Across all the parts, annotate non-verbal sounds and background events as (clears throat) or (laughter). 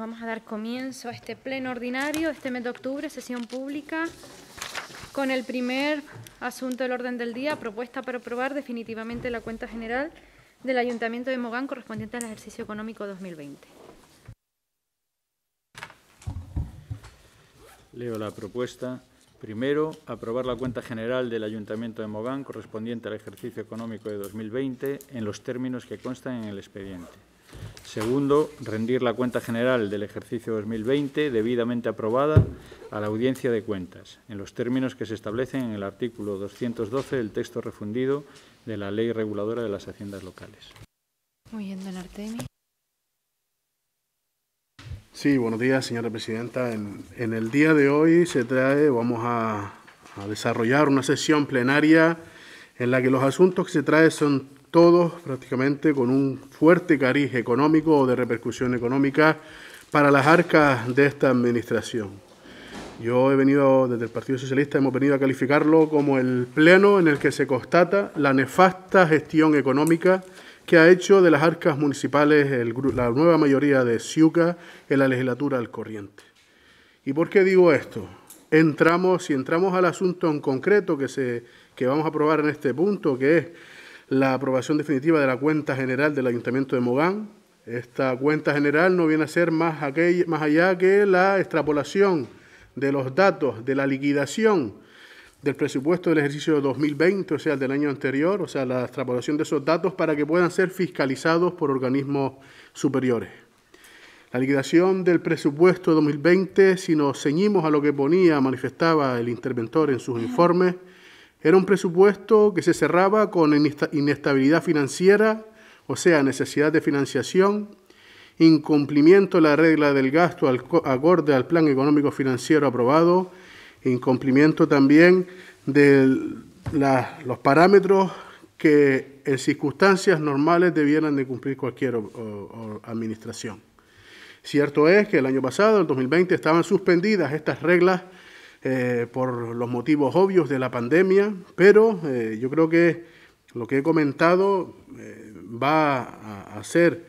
vamos a dar comienzo a este pleno ordinario, este mes de octubre, sesión pública, con el primer asunto del orden del día, propuesta para aprobar definitivamente la cuenta general del Ayuntamiento de Mogán correspondiente al ejercicio económico 2020. Leo la propuesta. Primero, aprobar la cuenta general del Ayuntamiento de Mogán correspondiente al ejercicio económico de 2020 en los términos que constan en el expediente. Segundo, rendir la cuenta general del ejercicio 2020 debidamente aprobada a la audiencia de cuentas, en los términos que se establecen en el artículo 212 del texto refundido de la Ley Reguladora de las Haciendas Locales. Muy bien, don Artemi. Sí, buenos días, señora presidenta. En, el día de hoy se trae, vamos a, a desarrollar una sesión plenaria en la que los asuntos que se trae son todos prácticamente con un fuerte cariz económico o de repercusión económica para las arcas de esta administración. Yo he venido, desde el Partido Socialista, hemos venido a calificarlo como el pleno en el que se constata la nefasta gestión económica que ha hecho de las arcas municipales el, la nueva mayoría de Ciuca en la legislatura al corriente. ¿Y por qué digo esto? Entramos, si entramos al asunto en concreto que, se, que vamos a aprobar en este punto, que es la aprobación definitiva de la cuenta general del Ayuntamiento de Mogán. Esta cuenta general no viene a ser más, más allá que la extrapolación de los datos de la liquidación del presupuesto del ejercicio 2020, o sea, del año anterior, o sea, la extrapolación de esos datos para que puedan ser fiscalizados por organismos superiores. La liquidación del presupuesto 2020, si nos ceñimos a lo que ponía, manifestaba el interventor en sus informes, era un presupuesto que se cerraba con inestabilidad financiera, o sea, necesidad de financiación, incumplimiento de la regla del gasto acorde al plan económico financiero aprobado, incumplimiento también de los parámetros que en circunstancias normales debieran de cumplir cualquier administración. Cierto es que el año pasado, el 2020, estaban suspendidas estas reglas eh, por los motivos obvios de la pandemia, pero eh, yo creo que lo que he comentado eh, va a, ser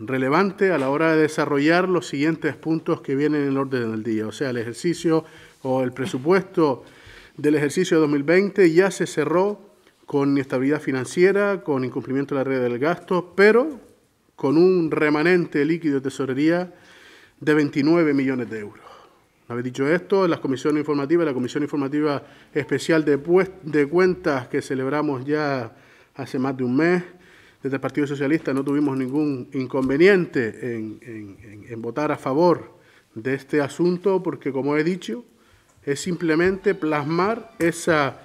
relevante a la hora de desarrollar los siguientes puntos que vienen en el orden del día, o sea, el ejercicio o el presupuesto del ejercicio 2020 ya se cerró con inestabilidad financiera, con incumplimiento de la regla del gasto, pero con un remanente líquido de tesorería de 29 millones de euros. Haber dicho esto, la comisión informativa, la comisión informativa especial de, de cuentas que celebramos ya hace más de un mes, desde el Partido Socialista no tuvimos ningún inconveniente en, en votar a favor de este asunto, porque como he dicho, es simplemente plasmar esa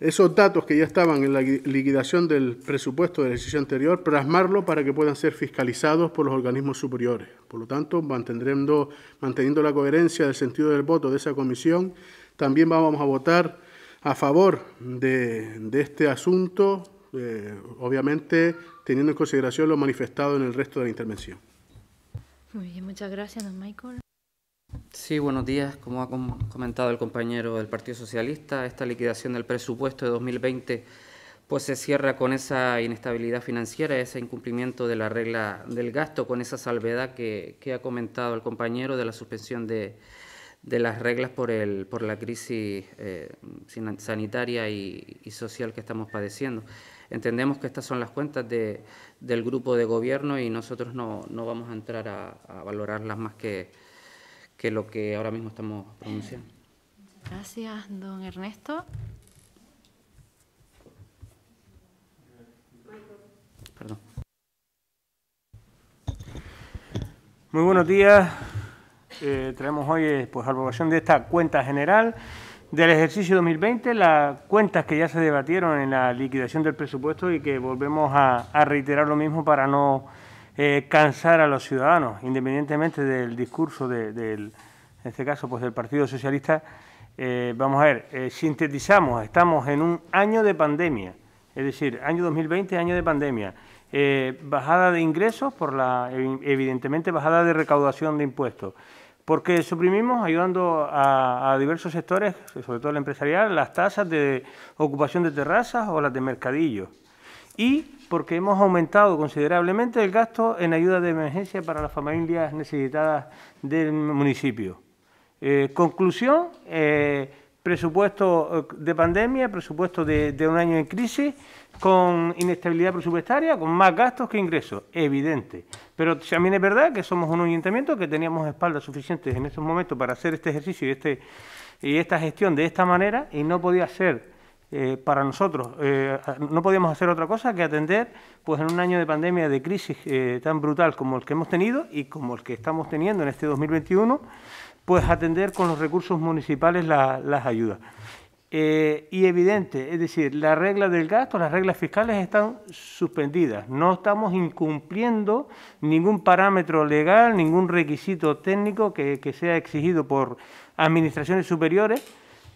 esos datos que ya estaban en la liquidación del presupuesto del ejercicio anterior, plasmarlo para que puedan ser fiscalizados por los organismos superiores. Por lo tanto, manteniendo, manteniendo la coherencia del sentido del voto de esa comisión, también vamos a votar a favor de, este asunto, eh, obviamente teniendo en consideración lo manifestado en el resto de la intervención. Muy bien, muchas gracias, don Michael. Sí, buenos días. Como ha comentado el compañero del Partido Socialista, esta liquidación del presupuesto de 2020 pues se cierra con esa inestabilidad financiera, ese incumplimiento de la regla del gasto, con esa salvedad que, ha comentado el compañero de la suspensión de, las reglas por, el, por la crisis eh, sanitaria y, social que estamos padeciendo. Entendemos que estas son las cuentas del grupo de gobierno y nosotros no, vamos a entrar a, a valorarlas más que que lo que ahora mismo estamos pronunciando. Gracias, don Ernesto. Perdón. Muy buenos días. Eh, traemos hoy eh, pues, aprobación de esta cuenta general del ejercicio 2020, las cuentas que ya se debatieron en la liquidación del presupuesto y que volvemos a, a reiterar lo mismo para no eh, cansar a los ciudadanos, independientemente del discurso de, del, en este caso, pues del Partido Socialista. Eh, vamos a ver, eh, sintetizamos, estamos en un año de pandemia, es decir, año 2020, año de pandemia. bajada de ingresos por la, evidentemente, bajada de recaudación de impuestos porque suprimimos, ayudando a, diversos sectores, sobre todo el empresarial, las tasas de ocupación de terrazas o las de mercadillos. Y porque hemos aumentado considerablemente el gasto en ayuda de emergencia para las familias necesitadas del municipio. Eh, conclusión, eh, presupuesto eh, de pandemia, presupuesto de, un año en crisis, con inestabilidad presupuestaria, con más gastos que ingresos, evidente. Pero también es verdad que somos un ayuntamiento que teníamos espaldas suficientes en estos momentos para hacer este ejercicio y, este, y esta gestión de esta manera y no podía ser eh, para nosotros. Eh, no podíamos hacer otra cosa que atender pues, en un año de pandemia, de crisis eh, tan brutal como el que hemos tenido y como el que estamos teniendo en este 2021, pues atender con los recursos municipales las ayudas. y evidente, es decir, las reglas del gasto, las reglas fiscales están suspendidas. No estamos incumpliendo ningún parámetro legal, ningún requisito técnico que sea exigido por administraciones superiores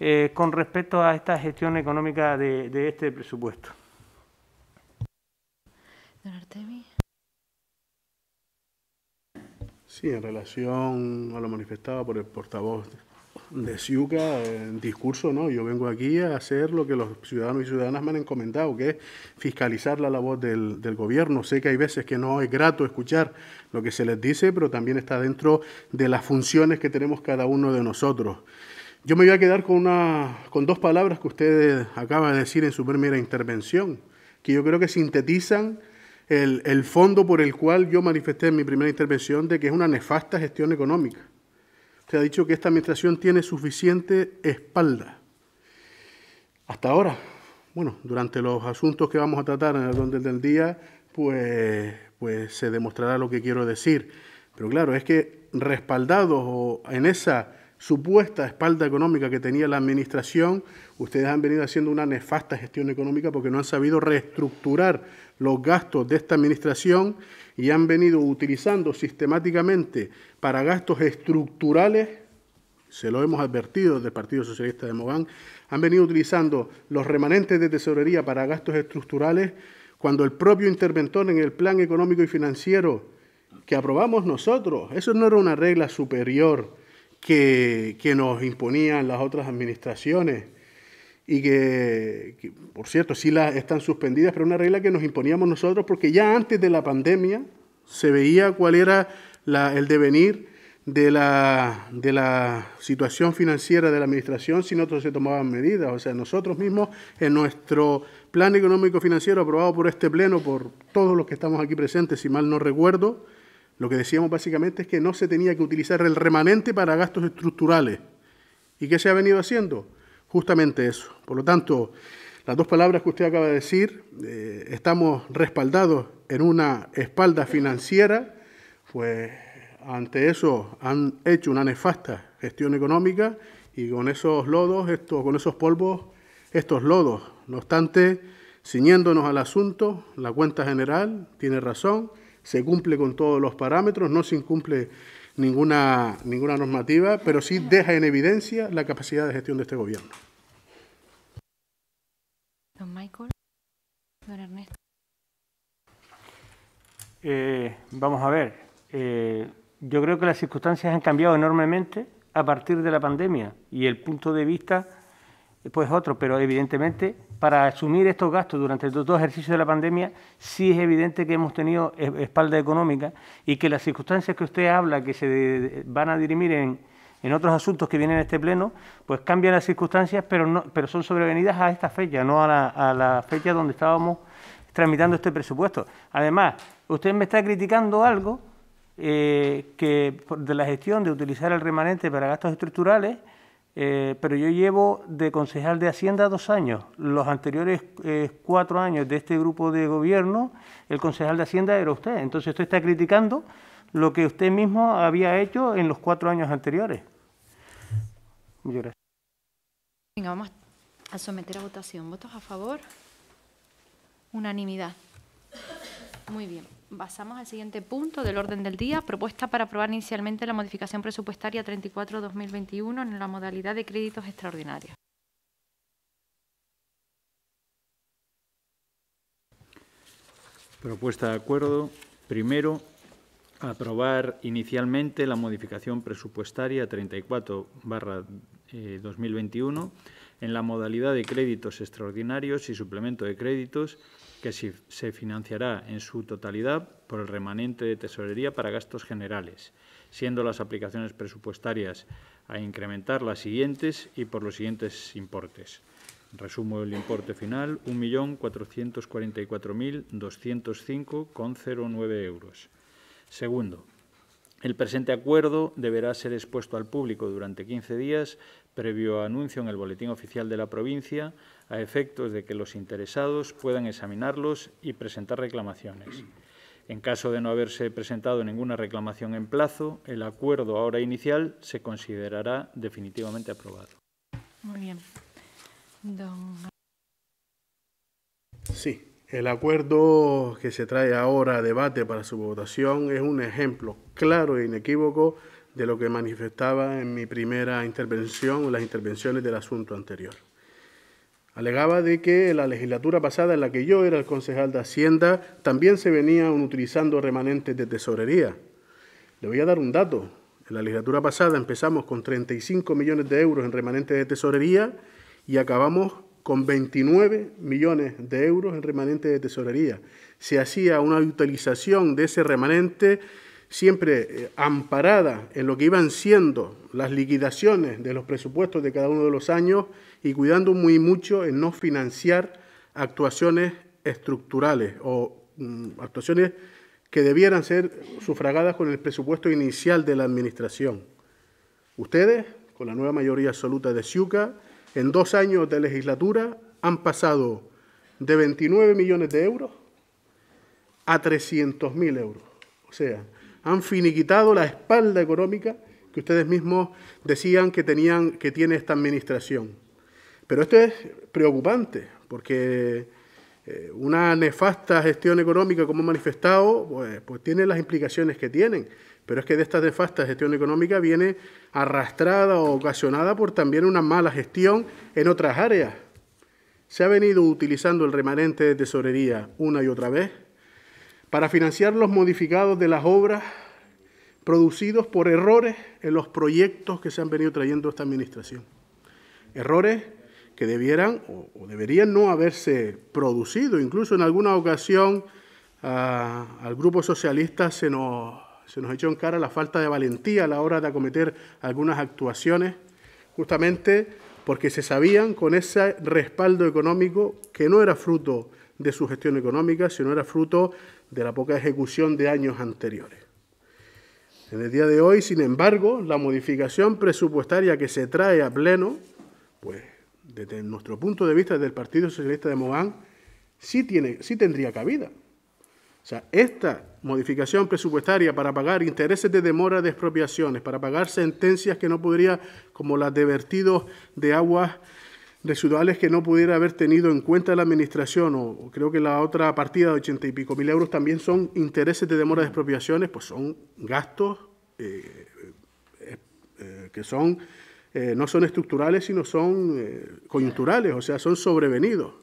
eh, con respecto a esta gestión económica de, este presupuesto. Sí, en relación a lo manifestado por el portavoz de Ciuca eh, en discurso, ¿no? Yo vengo aquí a hacer lo que los ciudadanos y ciudadanas me han encomendado, que es fiscalizar la labor del, del, gobierno. Sé que hay veces que no es grato escuchar lo que se les dice, pero también está dentro de las funciones que tenemos cada uno de nosotros. Yo me voy a quedar con, una, con dos palabras que usted acaba de decir en su primera intervención, que yo creo que sintetizan el, el, fondo por el cual yo manifesté en mi primera intervención de que es una nefasta gestión económica. Usted ha dicho que esta administración tiene suficiente espalda. Hasta ahora, bueno, durante los asuntos que vamos a tratar en el orden del día, pues, pues se demostrará lo que quiero decir. Pero claro, es que respaldados en esa supuesta espalda económica que tenía la administración, ustedes han venido haciendo una nefasta gestión económica porque no han sabido reestructurar los gastos de esta administración y han venido utilizando sistemáticamente para gastos estructurales, se lo hemos advertido del Partido Socialista de Mogán, han venido utilizando los remanentes de tesorería para gastos estructurales cuando el propio interventor en el plan económico y financiero que aprobamos nosotros, eso no era una regla superior que, nos imponían las otras administraciones y que, por cierto, sí las están suspendidas, pero una regla que nos imponíamos nosotros porque ya antes de la pandemia se veía cuál era el devenir de la, de la situación financiera de la administración si nosotros se tomaban medidas. O sea, nosotros mismos en nuestro plan económico financiero aprobado por este pleno, por todos los que estamos aquí presentes, si mal no recuerdo, lo que decíamos básicamente es que no se tenía que utilizar el remanente para gastos estructurales. ¿Y qué se ha venido haciendo? Justamente eso. Por lo tanto, las dos palabras que usted acaba de decir, eh, estamos respaldados en una espalda financiera, pues ante eso han hecho una nefasta gestión económica y con esos lodos, con esos polvos, estos lodos. No obstante, ciñéndonos al asunto, la cuenta general tiene razón, se cumple con todos los parámetros, no se incumple ninguna, ninguna normativa, pero sí deja en evidencia la capacidad de gestión de este gobierno. Don Michael, don Ernesto. Eh, vamos a ver, eh, yo creo que las circunstancias han cambiado enormemente a partir de la pandemia y el punto de vista pues otro, pero evidentemente para asumir estos gastos durante los dos ejercicios de la pandemia sí es evidente que hemos tenido espalda económica y que las circunstancias que usted habla, que se van a dirimir en, otros asuntos que vienen a este pleno, pues cambian las circunstancias, pero, no, pero son sobrevenidas a esta fecha, no a la, a fecha donde estábamos tramitando este presupuesto. Además, usted me está criticando algo eh, que de la gestión de utilizar el remanente para gastos estructurales eh, pero yo llevo de concejal de Hacienda dos años. Los anteriores eh, cuatro años de este grupo de gobierno, el concejal de Hacienda era usted. Entonces usted está criticando lo que usted mismo había hecho en los cuatro años anteriores. Venga, vamos a someter a votación. ¿Votos a favor? Unanimidad. Muy bien. Pasamos al siguiente punto del orden del día. Propuesta para aprobar inicialmente la modificación presupuestaria 34-2021 en la modalidad de créditos extraordinarios. Propuesta de acuerdo. Primero, aprobar inicialmente la modificación presupuestaria 34-2021 eh, en la modalidad de créditos extraordinarios y suplemento de créditos que se financiará en su totalidad por el remanente de tesorería para gastos generales, siendo las aplicaciones presupuestarias a incrementar las siguientes y por los siguientes importes. Resumo el importe final, 1.444.205,09 euros. Segundo, el presente acuerdo deberá ser expuesto al público durante 15 días previo anuncio en el Boletín Oficial de la provincia, a efectos de que los interesados puedan examinarlos y presentar reclamaciones. En caso de no haberse presentado ninguna reclamación en plazo, el acuerdo ahora inicial se considerará definitivamente aprobado. Muy bien. Sí, el acuerdo que se trae ahora a debate para su votación es un ejemplo claro e inequívoco de lo que manifestaba en mi primera intervención o las intervenciones del asunto anterior. Alegaba de que la legislatura pasada en la que yo era el concejal de Hacienda también se venían utilizando remanentes de tesorería. Le voy a dar un dato. En la legislatura pasada empezamos con 35 millones de euros en remanentes de tesorería y acabamos con 29 millones de euros en remanente de tesorería. Se hacía una utilización de ese remanente siempre eh, amparada en lo que iban siendo las liquidaciones de los presupuestos de cada uno de los años y cuidando muy mucho en no financiar actuaciones estructurales o mm, actuaciones que debieran ser sufragadas con el presupuesto inicial de la Administración. Ustedes, con la nueva mayoría absoluta de Ciuca, en dos años de legislatura han pasado de 29 millones de euros a 300.000 euros. O sea, han finiquitado la espalda económica que ustedes mismos decían que, tenían, que tiene esta administración. Pero esto es preocupante, porque eh, una nefasta gestión económica, como han manifestado, pues, pues, tiene las implicaciones que tienen. Pero es que de esta nefasta gestión económica viene arrastrada o ocasionada por también una mala gestión en otras áreas. Se ha venido utilizando el remanente de tesorería una y otra vez para financiar los modificados de las obras producidos por errores en los proyectos que se han venido trayendo esta administración. Errores que debieran o, deberían no haberse producido. Incluso en alguna ocasión ah, al grupo socialista se nos, se nos echó en cara la falta de valentía a la hora de acometer algunas actuaciones, justamente porque se sabían con ese respaldo económico que no era fruto de su gestión económica, sino era fruto de la poca ejecución de años anteriores. En el día de hoy, sin embargo, la modificación presupuestaria que se trae a pleno, pues desde nuestro punto de vista, del Partido Socialista de Mogán, sí, tiene, sí tendría cabida. O sea, esta modificación presupuestaria para pagar intereses de demora de expropiaciones, para pagar sentencias que no podría, como las de vertidos de aguas residuales que no pudiera haber tenido en cuenta la administración, o creo que la otra partida de ochenta y pico mil euros también son intereses de demora de expropiaciones, pues son gastos eh, eh, eh, que son, no son estructurales, sino son coyunturales, o sea, son sobrevenidos.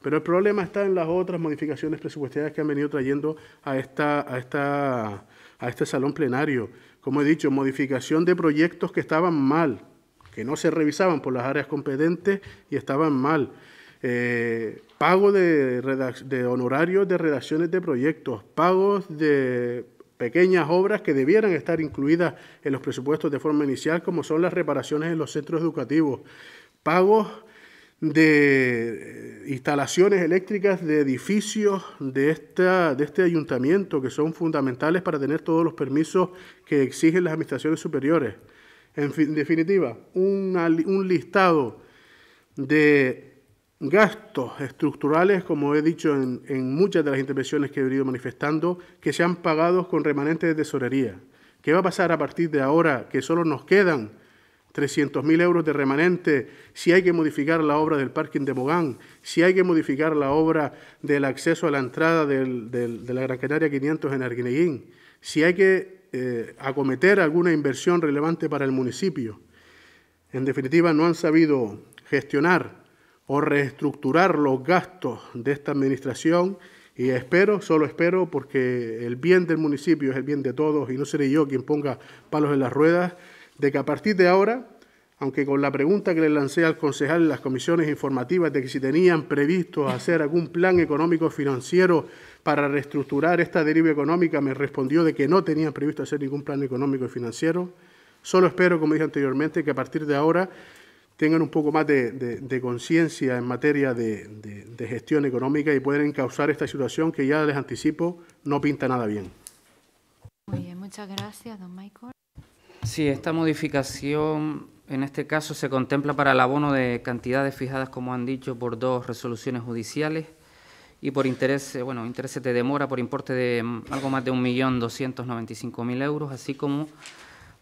Pero el problema está en las otras modificaciones presupuestarias que han venido trayendo a, esta, a, esta, a este salón plenario. Como he dicho, modificación de proyectos que estaban mal, que no se revisaban por las áreas competentes y estaban mal. Eh, pago de, honorarios de redacciones de proyectos, pagos de pequeñas obras que debieran estar incluidas en los presupuestos de forma inicial, como son las reparaciones en los centros educativos, pagos de eh, instalaciones eléctricas de edificios de, de este ayuntamiento, que son fundamentales para tener todos los permisos que exigen las administraciones superiores. En definitiva, un listado de gastos estructurales, como he dicho en, muchas de las intervenciones que he venido manifestando, que se han pagado con remanentes de tesorería. ¿Qué va a pasar a partir de ahora que solo nos quedan 300.000 euros de remanente, si hay que modificar la obra del parking de Mogán, si hay que modificar la obra del acceso a la entrada de la Gran Canaria 500 en Arguineguín, si hay que eh, acometer alguna inversión relevante para el municipio. En definitiva, no han sabido gestionar o reestructurar los gastos de esta administración y espero, solo espero, porque el bien del municipio es el bien de todos y no seré yo quien ponga palos en las ruedas, de que a partir de ahora, aunque con la pregunta que le lancé al concejal en las comisiones informativas de que si tenían previsto hacer algún plan económico financiero para reestructurar esta deriva económica me respondió de que no tenían previsto hacer ningún plan económico y financiero. Solo espero, como dije anteriormente, que a partir de ahora tengan un poco más de, conciencia en materia de, de, gestión económica y puedan encauzar esta situación que ya les anticipo no pinta nada bien. Muy bien, muchas gracias, don Michael. Sí, esta modificación en este caso se contempla para el abono de cantidades fijadas, como han dicho, por dos resoluciones judiciales y por interés, eh, bueno, intereses de demora por importe de mm, algo más de 1.295.000 euros, así como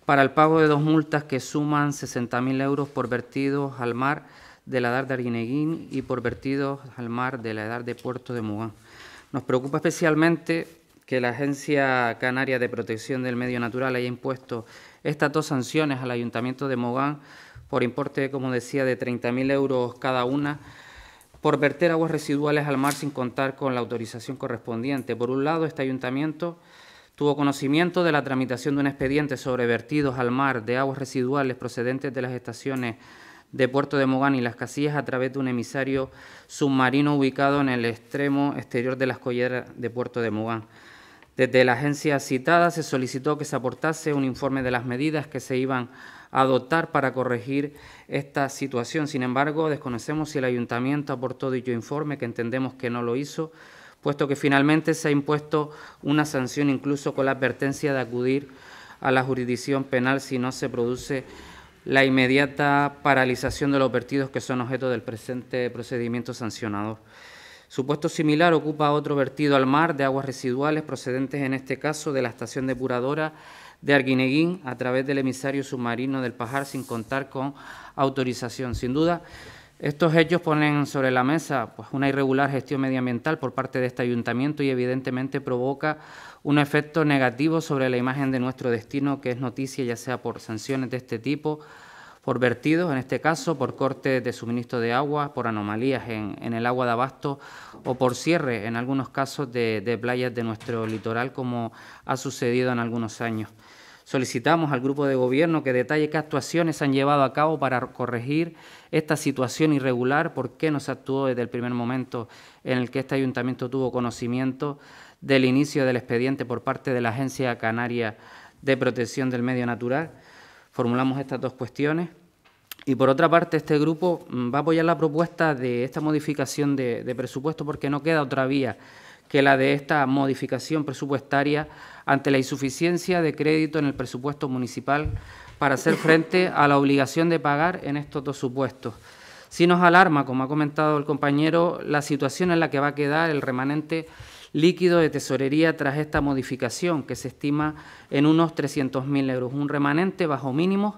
para el pago de dos multas que suman 60.000 euros por vertidos al mar de la edad de Arguineguín y por vertidos al mar de la edad de Puerto de Mogán. Nos preocupa especialmente que la Agencia Canaria de Protección del Medio Natural haya impuesto estas dos sanciones al Ayuntamiento de Mogán por importe, como decía, de 30.000 euros cada una por verter aguas residuales al mar sin contar con la autorización correspondiente. Por un lado, este ayuntamiento tuvo conocimiento de la tramitación de un expediente sobre vertidos al mar de aguas residuales procedentes de las estaciones de Puerto de Mogán y Las Casillas a través de un emisario submarino ubicado en el extremo exterior de la escollera de Puerto de Mogán. Desde la agencia citada se solicitó que se aportase un informe de las medidas que se iban a adoptar para corregir esta situación. Sin embargo, desconocemos si el ayuntamiento aportó dicho informe, que entendemos que no lo hizo, puesto que finalmente se ha impuesto una sanción incluso con la advertencia de acudir a la jurisdicción penal si no se produce la inmediata paralización de los vertidos que son objeto del presente procedimiento sancionador. Supuesto similar ocupa otro vertido al mar de aguas residuales procedentes en este caso de la estación depuradora de Arguineguín a través del emisario submarino del Pajar sin contar con autorización. Sin duda, estos hechos ponen sobre la mesa pues, una irregular gestión medioambiental por parte de este ayuntamiento y evidentemente provoca un efecto negativo sobre la imagen de nuestro destino, que es noticia ya sea por sanciones de este tipo, por vertidos, en este caso, por corte de suministro de agua, por anomalías en, el agua de abasto o por cierre, en algunos casos, de playas de nuestro litoral, como ha sucedido en algunos años. Solicitamos al grupo de gobierno que detalle qué actuaciones han llevado a cabo para corregir esta situación irregular, por qué no se actuó desde el primer momento en el que este ayuntamiento tuvo conocimiento del inicio del expediente por parte de la Agencia Canaria de Protección del Medio Natural. Formulamos estas dos cuestiones. Y por otra parte, este grupo mm, va a apoyar la propuesta de esta modificación de, de presupuesto porque no queda otra vía que la de esta modificación presupuestaria ante la insuficiencia de crédito en el presupuesto municipal para hacer frente a la obligación de pagar en estos dos supuestos. Si nos alarma, como ha comentado el compañero, la situación en la que va a quedar el remanente líquido de tesorería tras esta modificación, que se estima en unos 300.000 euros, un remanente bajo mínimos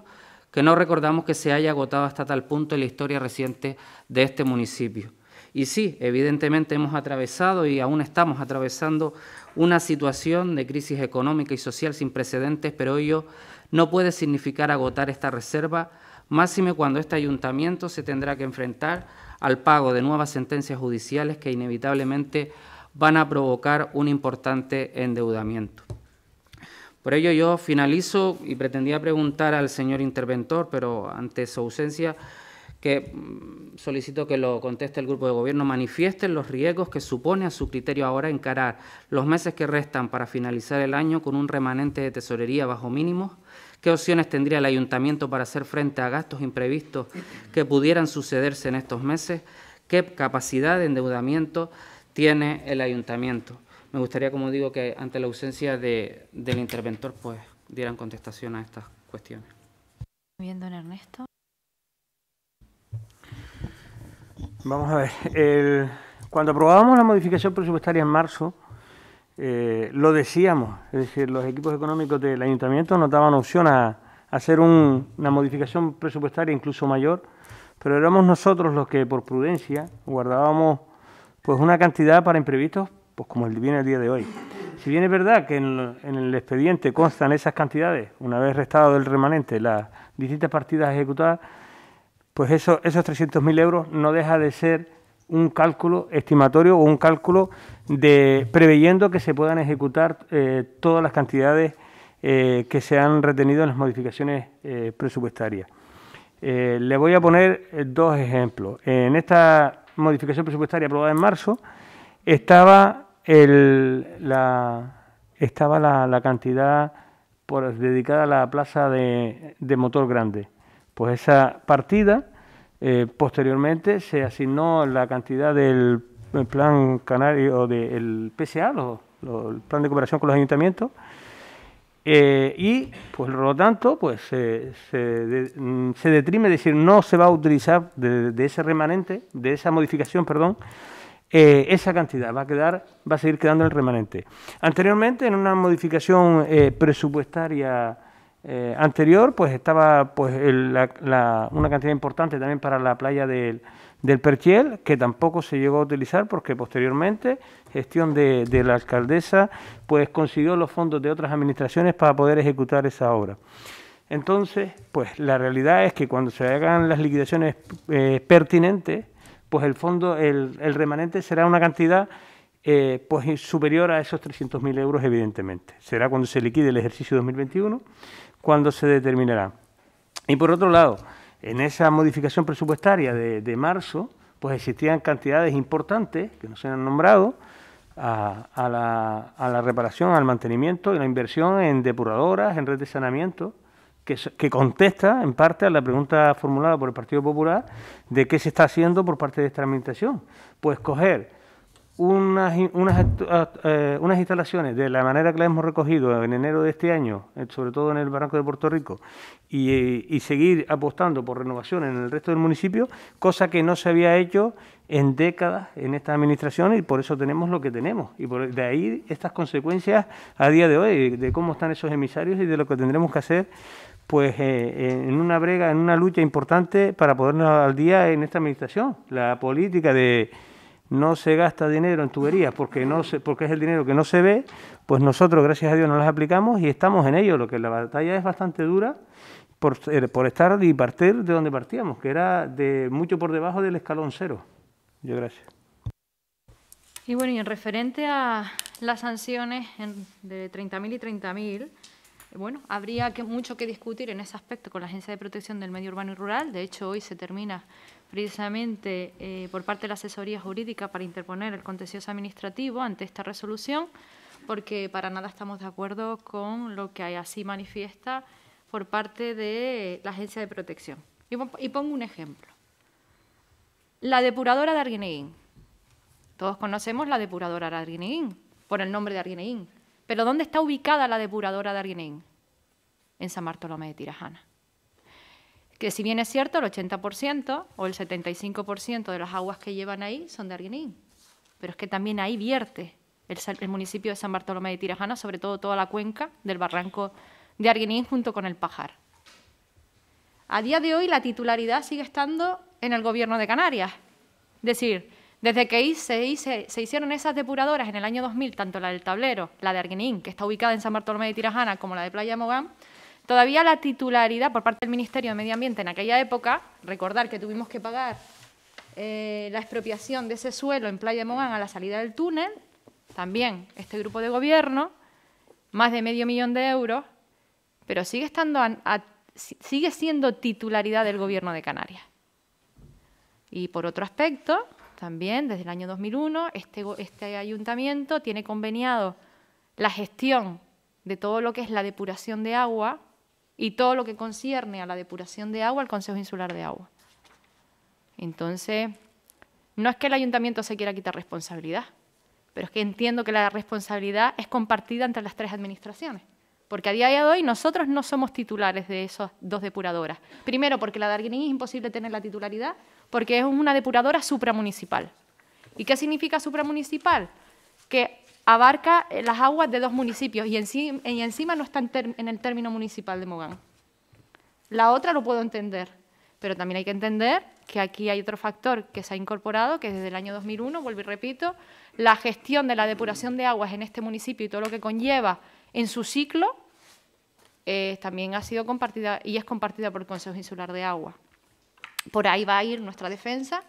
que no recordamos que se haya agotado hasta tal punto en la historia reciente de este municipio. Y sí, evidentemente hemos atravesado y aún estamos atravesando una situación de crisis económica y social sin precedentes, pero ello no puede significar agotar esta reserva, máxime cuando este ayuntamiento se tendrá que enfrentar al pago de nuevas sentencias judiciales que inevitablemente van a provocar un importante endeudamiento. Por ello yo finalizo y pretendía preguntar al señor interventor, pero ante su ausencia que mm, solicito que lo conteste el grupo de gobierno, manifiesten los riesgos que supone a su criterio ahora encarar los meses que restan para finalizar el año con un remanente de tesorería bajo mínimos. ¿Qué opciones tendría el ayuntamiento para hacer frente a gastos imprevistos que pudieran sucederse en estos meses? ¿Qué capacidad de endeudamiento tiene el ayuntamiento? Me gustaría, como digo, que ante la ausencia del interventor, pues dieran contestación a estas cuestiones. Bien, don Ernesto. Vamos a ver. cuando aprobábamos la modificación presupuestaria en marzo, eh, lo decíamos, es decir, los equipos económicos del ayuntamiento nos daban opción a, hacer una modificación presupuestaria incluso mayor, pero éramos nosotros los que por prudencia guardábamos pues una cantidad para imprevistos, pues como el viene el día de hoy. Si bien es verdad que en, en el expediente constan esas cantidades, una vez restado del remanente las distintas partidas ejecutadas, pues eso, esos 300.000 euros no deja de ser un cálculo estimatorio o un cálculo de preveyendo que se puedan ejecutar eh, todas las cantidades eh, que se han retenido en las modificaciones eh, presupuestarias. le voy a poner dos ejemplos. En esta modificación presupuestaria aprobada en marzo estaba, el, la, estaba la, cantidad dedicada a la plaza de motor grande pues esa partida eh, posteriormente se asignó la cantidad del plan canario del PSA, el plan de cooperación con los ayuntamientos, eh, y pues por lo tanto pues se, se, detrime, mm, es decir, no se va a utilizar de, ese remanente, de esa modificación, perdón, eh, esa cantidad va a quedar, va a seguir quedando el remanente. Anteriormente, en una modificación presupuestaria eh, anterior, pues estaba pues la, una cantidad importante también para la playa del, del, Perchiel, que tampoco se llegó a utilizar porque posteriormente gestión de, la alcaldesa pues consiguió los fondos de otras administraciones para poder ejecutar esa obra. Entonces, pues la realidad es que cuando se hagan las liquidaciones eh, pertinentes, pues el fondo, el, el remanente será una cantidad eh, pues superior a esos 300.000 euros, evidentemente. Será cuando se liquide el ejercicio 2021 cuándo se determinará. Y por otro lado, en esa modificación presupuestaria de, marzo, pues existían cantidades importantes que no se han nombrado a, la, reparación, al mantenimiento y la inversión en depuradoras, en redes de saneamiento, que, que contesta en parte a la pregunta formulada por el Partido Popular de qué se está haciendo por parte de esta administración. Pues coger unas, unas, eh, unas instalaciones de la manera que las hemos recogido en enero de este año, eh, sobre todo en el Barranco de Puerto Rico, y, eh, seguir apostando por renovación en el resto del municipio, cosa que no se había hecho en décadas en esta administración y por eso tenemos lo que tenemos. Y por, de ahí estas consecuencias a día de hoy, de cómo están esos emisarios y de lo que tendremos que hacer pues en una brega, en una lucha importante para ponernos al día en esta administración. La política de no se gasta dinero en tuberías porque no se, porque es el dinero que no se ve, pues nosotros gracias a Dios no las aplicamos y estamos en ello, lo que la batalla es bastante dura por, eh, estar y partir de donde partíamos, que era de mucho por debajo del escalón cero. Yo gracias. Y bueno, y en referente a las sanciones de 30.000 y 30.000, bueno, habría que, mucho que discutir en ese aspecto con la Agencia de Protección del Medio Urbano y Rural. De hecho, hoy se termina precisamente eh, por parte de la asesoría jurídica para interponer el contencioso administrativo ante esta resolución, porque para nada estamos de acuerdo con lo que así manifiesta por parte de la Agencia de Protección. Y, pongo un ejemplo. La depuradora de Arguineguín. Todos conocemos la depuradora de Arguineguín, por el nombre de Arguineguín. Pero ¿dónde está ubicada la depuradora de Arguineguín? En San Bartolomé de Tirajana que si bien es cierto, el 80% o el 75% de las aguas que llevan ahí son de Arguinín, pero es que también ahí vierte el, municipio de San Bartolomé de Tirajana, sobre todo toda la cuenca del barranco de Arguinín junto con el Pajar. A día de hoy la titularidad sigue estando en el gobierno de Canarias. Es decir, desde que se, se hicieron esas depuradoras en el año 2000, tanto la del Tablero, la de Arguinín, que está ubicada en San Bartolomé de Tirajana, como la de Playa Mogán, Todavía la titularidad por parte del Ministerio de Medio Ambiente en aquella época, recordar que tuvimos que pagar eh, la expropiación de ese suelo en Playa de Mogán a la salida del túnel, también este grupo de gobierno, más de medio millón de euros, pero sigue, estando sigue siendo titularidad del gobierno de Canarias. Y por otro aspecto, también desde el año 2001, este, este ayuntamiento tiene conveniado la gestión de todo lo que es la depuración de agua y todo lo que concierne a la depuración de agua al Consejo Insular de Agua. Entonces, no es que el ayuntamiento se quiera quitar responsabilidad, pero es que entiendo que la responsabilidad es compartida entre las tres administraciones. Porque a día de hoy nosotros no somos titulares de esas dos depuradoras. Primero, porque la de es imposible tener la titularidad, porque es una depuradora supramunicipal. ¿Y qué significa supramunicipal? Que abarca eh, las aguas de dos municipios y, encima, no está en, el término municipal de Mogán. La otra lo puedo entender, pero también hay que entender que aquí hay otro factor que se ha incorporado, que desde el año 2001, vuelvo y repito, la gestión de la depuración de aguas en este municipio y todo lo que conlleva en su ciclo eh, también ha sido compartida y es compartida por el Consejo Insular de Agua. Por ahí va a ir nuestra defensa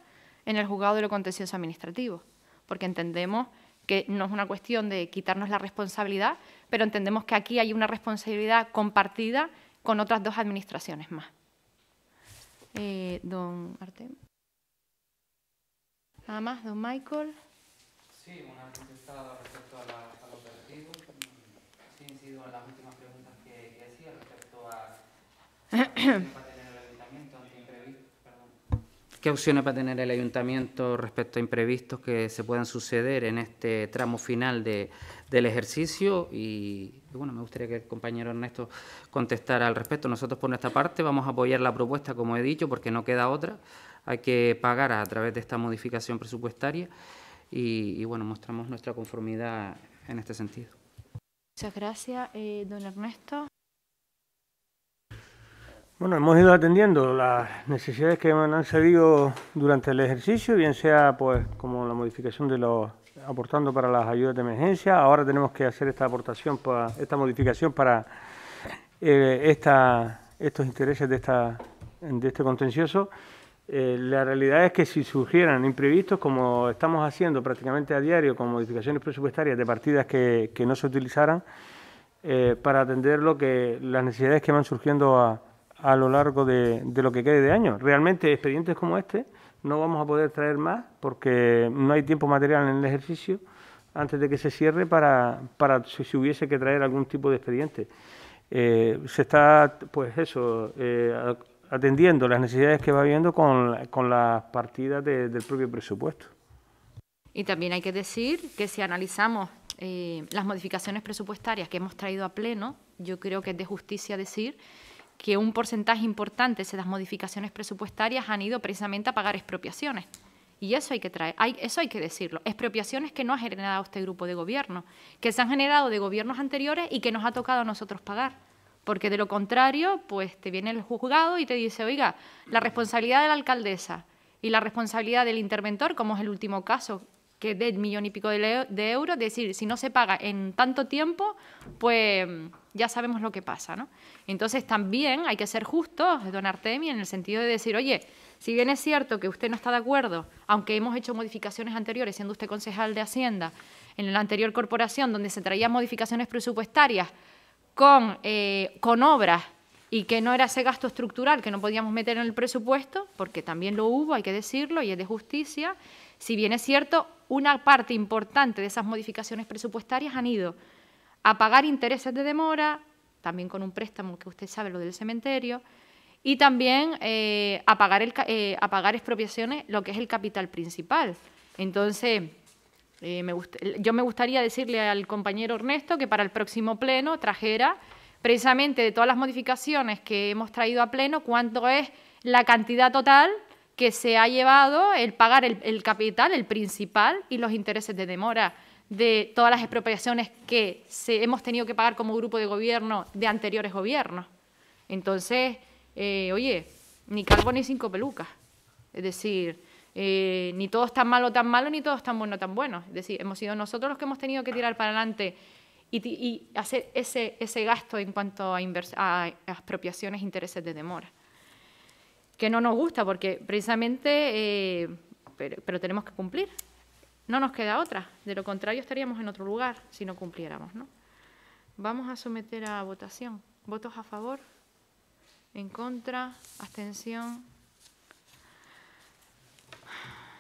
en el juzgado de lo contencioso administrativo, porque entendemos que no es una cuestión de quitarnos la responsabilidad, pero entendemos que aquí hay una responsabilidad compartida con otras dos administraciones más. Eh, don Artem. Nada más, don Michael. Sí, una contestada respecto a, las últimas preguntas que, hacía respecto a (clears throat) ¿Qué opciones va a tener el ayuntamiento respecto a imprevistos que se puedan suceder en este tramo final de, del ejercicio? Y, bueno, me gustaría que el compañero Ernesto contestara al respecto. Nosotros por nuestra parte vamos a apoyar la propuesta, como he dicho, porque no queda otra. Hay que pagar a través de esta modificación presupuestaria y, bueno, mostramos nuestra conformidad en este sentido. Muchas gracias, eh, don Ernesto. Bueno, hemos ido atendiendo las necesidades que han salido durante el ejercicio, bien sea pues como la modificación de los aportando para las ayudas de emergencia. Ahora tenemos que hacer esta aportación para esta modificación para eh, esta, estos intereses de esta de este contencioso. Eh, la realidad es que si surgieran imprevistos, como estamos haciendo prácticamente a diario con modificaciones presupuestarias de partidas que, no se utilizaran, eh, para atender lo que las necesidades que van surgiendo a, a lo largo de, lo que quede de año. Realmente expedientes como este no vamos a poder traer más porque no hay tiempo material en el ejercicio antes de que se cierre para, para si, hubiese que traer algún tipo de expediente. Eh, se está, pues eso, eh, atendiendo las necesidades que va habiendo con, con las partidas del propio presupuesto. Y también hay que decir que si analizamos eh, las modificaciones presupuestarias que hemos traído a pleno, yo creo que es de justicia decir que un porcentaje importante de las modificaciones presupuestarias han ido precisamente a pagar expropiaciones. Y eso hay que traer, eso hay que decirlo. Expropiaciones que no ha generado este grupo de gobierno, que se han generado de gobiernos anteriores y que nos ha tocado a nosotros pagar. Porque de lo contrario, pues te viene el juzgado y te dice, oiga, la responsabilidad de la alcaldesa y la responsabilidad del interventor, como es el último caso que de millón y pico de, euros, es decir, si no se paga en tanto tiempo, pues ya sabemos lo que pasa, ¿no? Entonces también hay que ser justos, don Artemi, en el sentido de decir, oye, si bien es cierto que usted no está de acuerdo, aunque hemos hecho modificaciones anteriores, siendo usted concejal de Hacienda, en la anterior corporación, donde se traían modificaciones presupuestarias con, eh, con obras y que no era ese gasto estructural que no podíamos meter en el presupuesto, porque también lo hubo, hay que decirlo, y es de justicia, si bien es cierto, una parte importante de esas modificaciones presupuestarias han ido a pagar intereses de demora, también con un préstamo que usted sabe, lo del cementerio, y también eh, a, pagar eh, a pagar expropiaciones, lo que es el capital principal. Entonces, eh, yo me gustaría decirle al compañero Ernesto que para el próximo pleno trajera precisamente de todas las modificaciones que hemos traído a pleno, cuánto es la cantidad total que se ha llevado el pagar el, capital, el principal y los intereses de demora de todas las expropiaciones que hemos tenido que pagar como grupo de gobierno de anteriores gobiernos. Entonces, eh, oye, ni calvo ni cinco pelucas. Es decir, eh, ni es tan malo tan malo, ni es tan bueno tan bueno. Es decir, hemos sido nosotros los que hemos tenido que tirar para adelante y, hacer ese, gasto en cuanto a, a expropiaciones, intereses de demora que no nos gusta, porque precisamente, eh, pero, tenemos que cumplir. No nos queda otra. De lo contrario, estaríamos en otro lugar si no cumpliéramos. ¿no? Vamos a someter a votación. ¿Votos a favor? ¿En contra? ¿Abstención?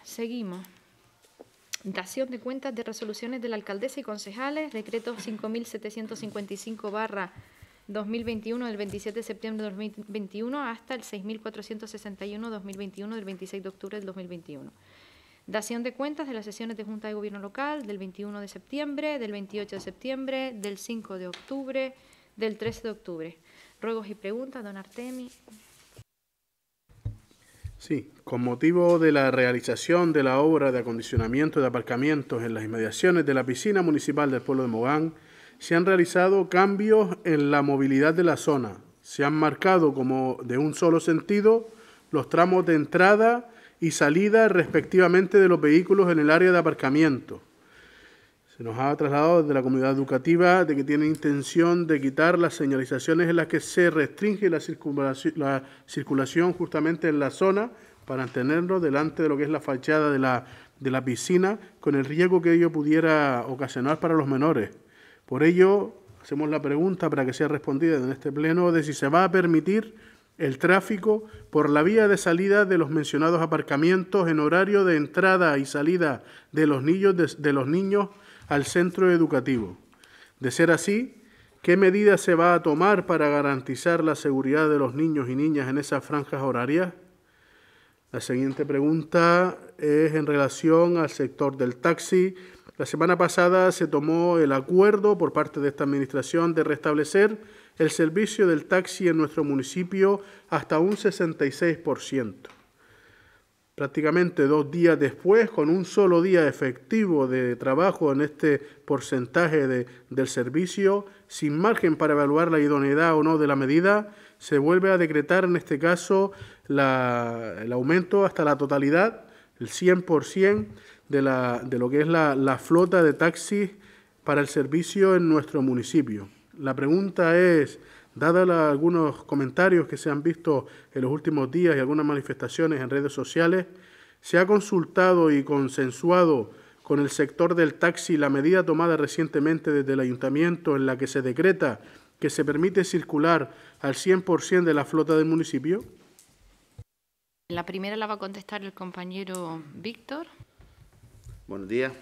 Seguimos. Dación de cuentas de resoluciones de la alcaldesa y concejales, decreto 5755 barra 2021 del 27 de septiembre de 2021 hasta el 6461 2021 del 26 de octubre del 2021. Dación de cuentas de las sesiones de Junta de Gobierno Local del 21 de septiembre, del 28 de septiembre, del 5 de octubre, del 13 de octubre. Ruegos y preguntas, don Artemi. Sí, con motivo de la realización de la obra de acondicionamiento de aparcamientos en las inmediaciones de la piscina municipal del pueblo de Mogán, se han realizado cambios en la movilidad de la zona. Se han marcado como de un solo sentido los tramos de entrada y salida respectivamente de los vehículos en el área de aparcamiento. Se nos ha trasladado desde la comunidad educativa de que tiene intención de quitar las señalizaciones en las que se restringe la circulación, la circulación justamente en la zona para tenerlo delante de lo que es la fachada de la piscina con el riesgo que ello pudiera ocasionar para los menores. Por ello, hacemos la pregunta para que sea respondida en este pleno de si se va a permitir el tráfico por la vía de salida de los mencionados aparcamientos en horario de entrada y salida de los niños, de, los niños al centro educativo. De ser así, ¿qué medidas se va a tomar para garantizar la seguridad de los niños y niñas en esas franjas horarias? La siguiente pregunta es en relación al sector del taxi la semana pasada se tomó el acuerdo por parte de esta Administración de restablecer el servicio del taxi en nuestro municipio hasta un 66%. Prácticamente dos días después, con un solo día efectivo de trabajo en este porcentaje del servicio, sin margen para evaluar la idoneidad o no de la medida, se vuelve a decretar en este caso el aumento hasta la totalidad, el 100%, de, la, de lo que es la, la flota de taxis para el servicio en nuestro municipio. La pregunta es, dadas algunos comentarios que se han visto en los últimos días y algunas manifestaciones en redes sociales, ¿se ha consultado y consensuado con el sector del taxi la medida tomada recientemente desde el ayuntamiento en la que se decreta que se permite circular al 100% de la flota del municipio? La primera la va a contestar el compañero Víctor. Buenos días.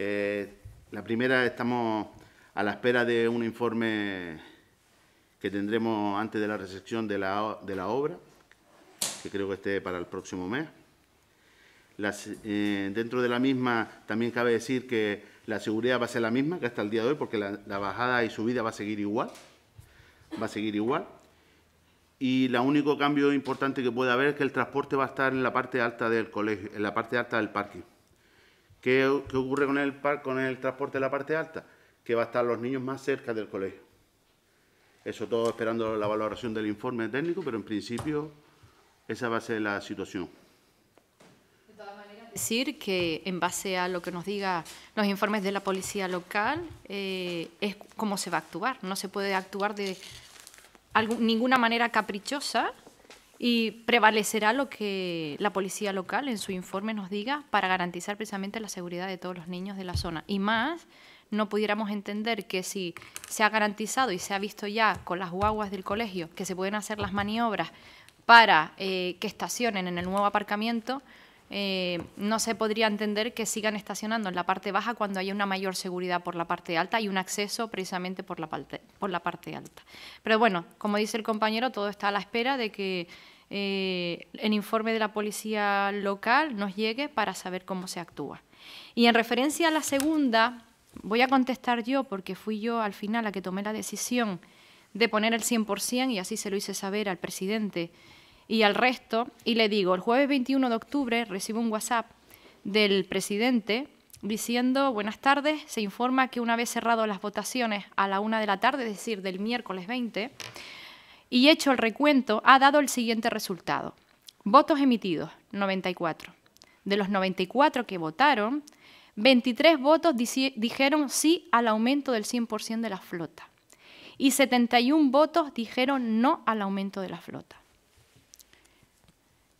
Eh, la primera, estamos a la espera de un informe que tendremos antes de la recepción de la, obra, que creo que esté para el próximo mes. Eh, dentro de la misma también cabe decir que la seguridad va a ser la misma que hasta el día de hoy, porque la, bajada y subida va a seguir igual, va a seguir igual. Y el único cambio importante que puede haber es que el transporte va a estar en la parte alta del colegio, en la parte alta del parking. ¿Qué, ocurre con el, con el transporte de la parte alta? Que va a estar los niños más cerca del colegio. Eso todo esperando la valoración del informe técnico, pero en principio esa va a ser la situación. decir que en base a lo que nos diga los informes de la policía local, eh, es cómo se va a actuar. No se puede actuar de ninguna manera caprichosa y prevalecerá lo que la policía local en su informe nos diga para garantizar precisamente la seguridad de todos los niños de la zona. Y más, no pudiéramos entender que si se ha garantizado y se ha visto ya con las guaguas del colegio que se pueden hacer las maniobras para eh, que estacionen en el nuevo aparcamiento, eh, no se podría entender que sigan estacionando en la parte baja cuando hay una mayor seguridad por la parte alta y un acceso precisamente por la parte, por la parte alta. Pero bueno, como dice el compañero, todo está a la espera de que eh, el informe de la policía local nos llegue para saber cómo se actúa. Y en referencia a la segunda, voy a contestar yo porque fui yo al final la que tomé la decisión de poner el 100% y así se lo hice saber al presidente y al resto y le digo, el jueves 21 de octubre recibo un WhatsApp del presidente diciendo, buenas tardes, se informa que una vez cerrado las votaciones a la una de la tarde, es decir, del miércoles 20, y hecho el recuento, ha dado el siguiente resultado. Votos emitidos, 94. De los 94 que votaron, 23 votos dijeron sí al aumento del 100% de la flota y 71 votos dijeron no al aumento de la flota.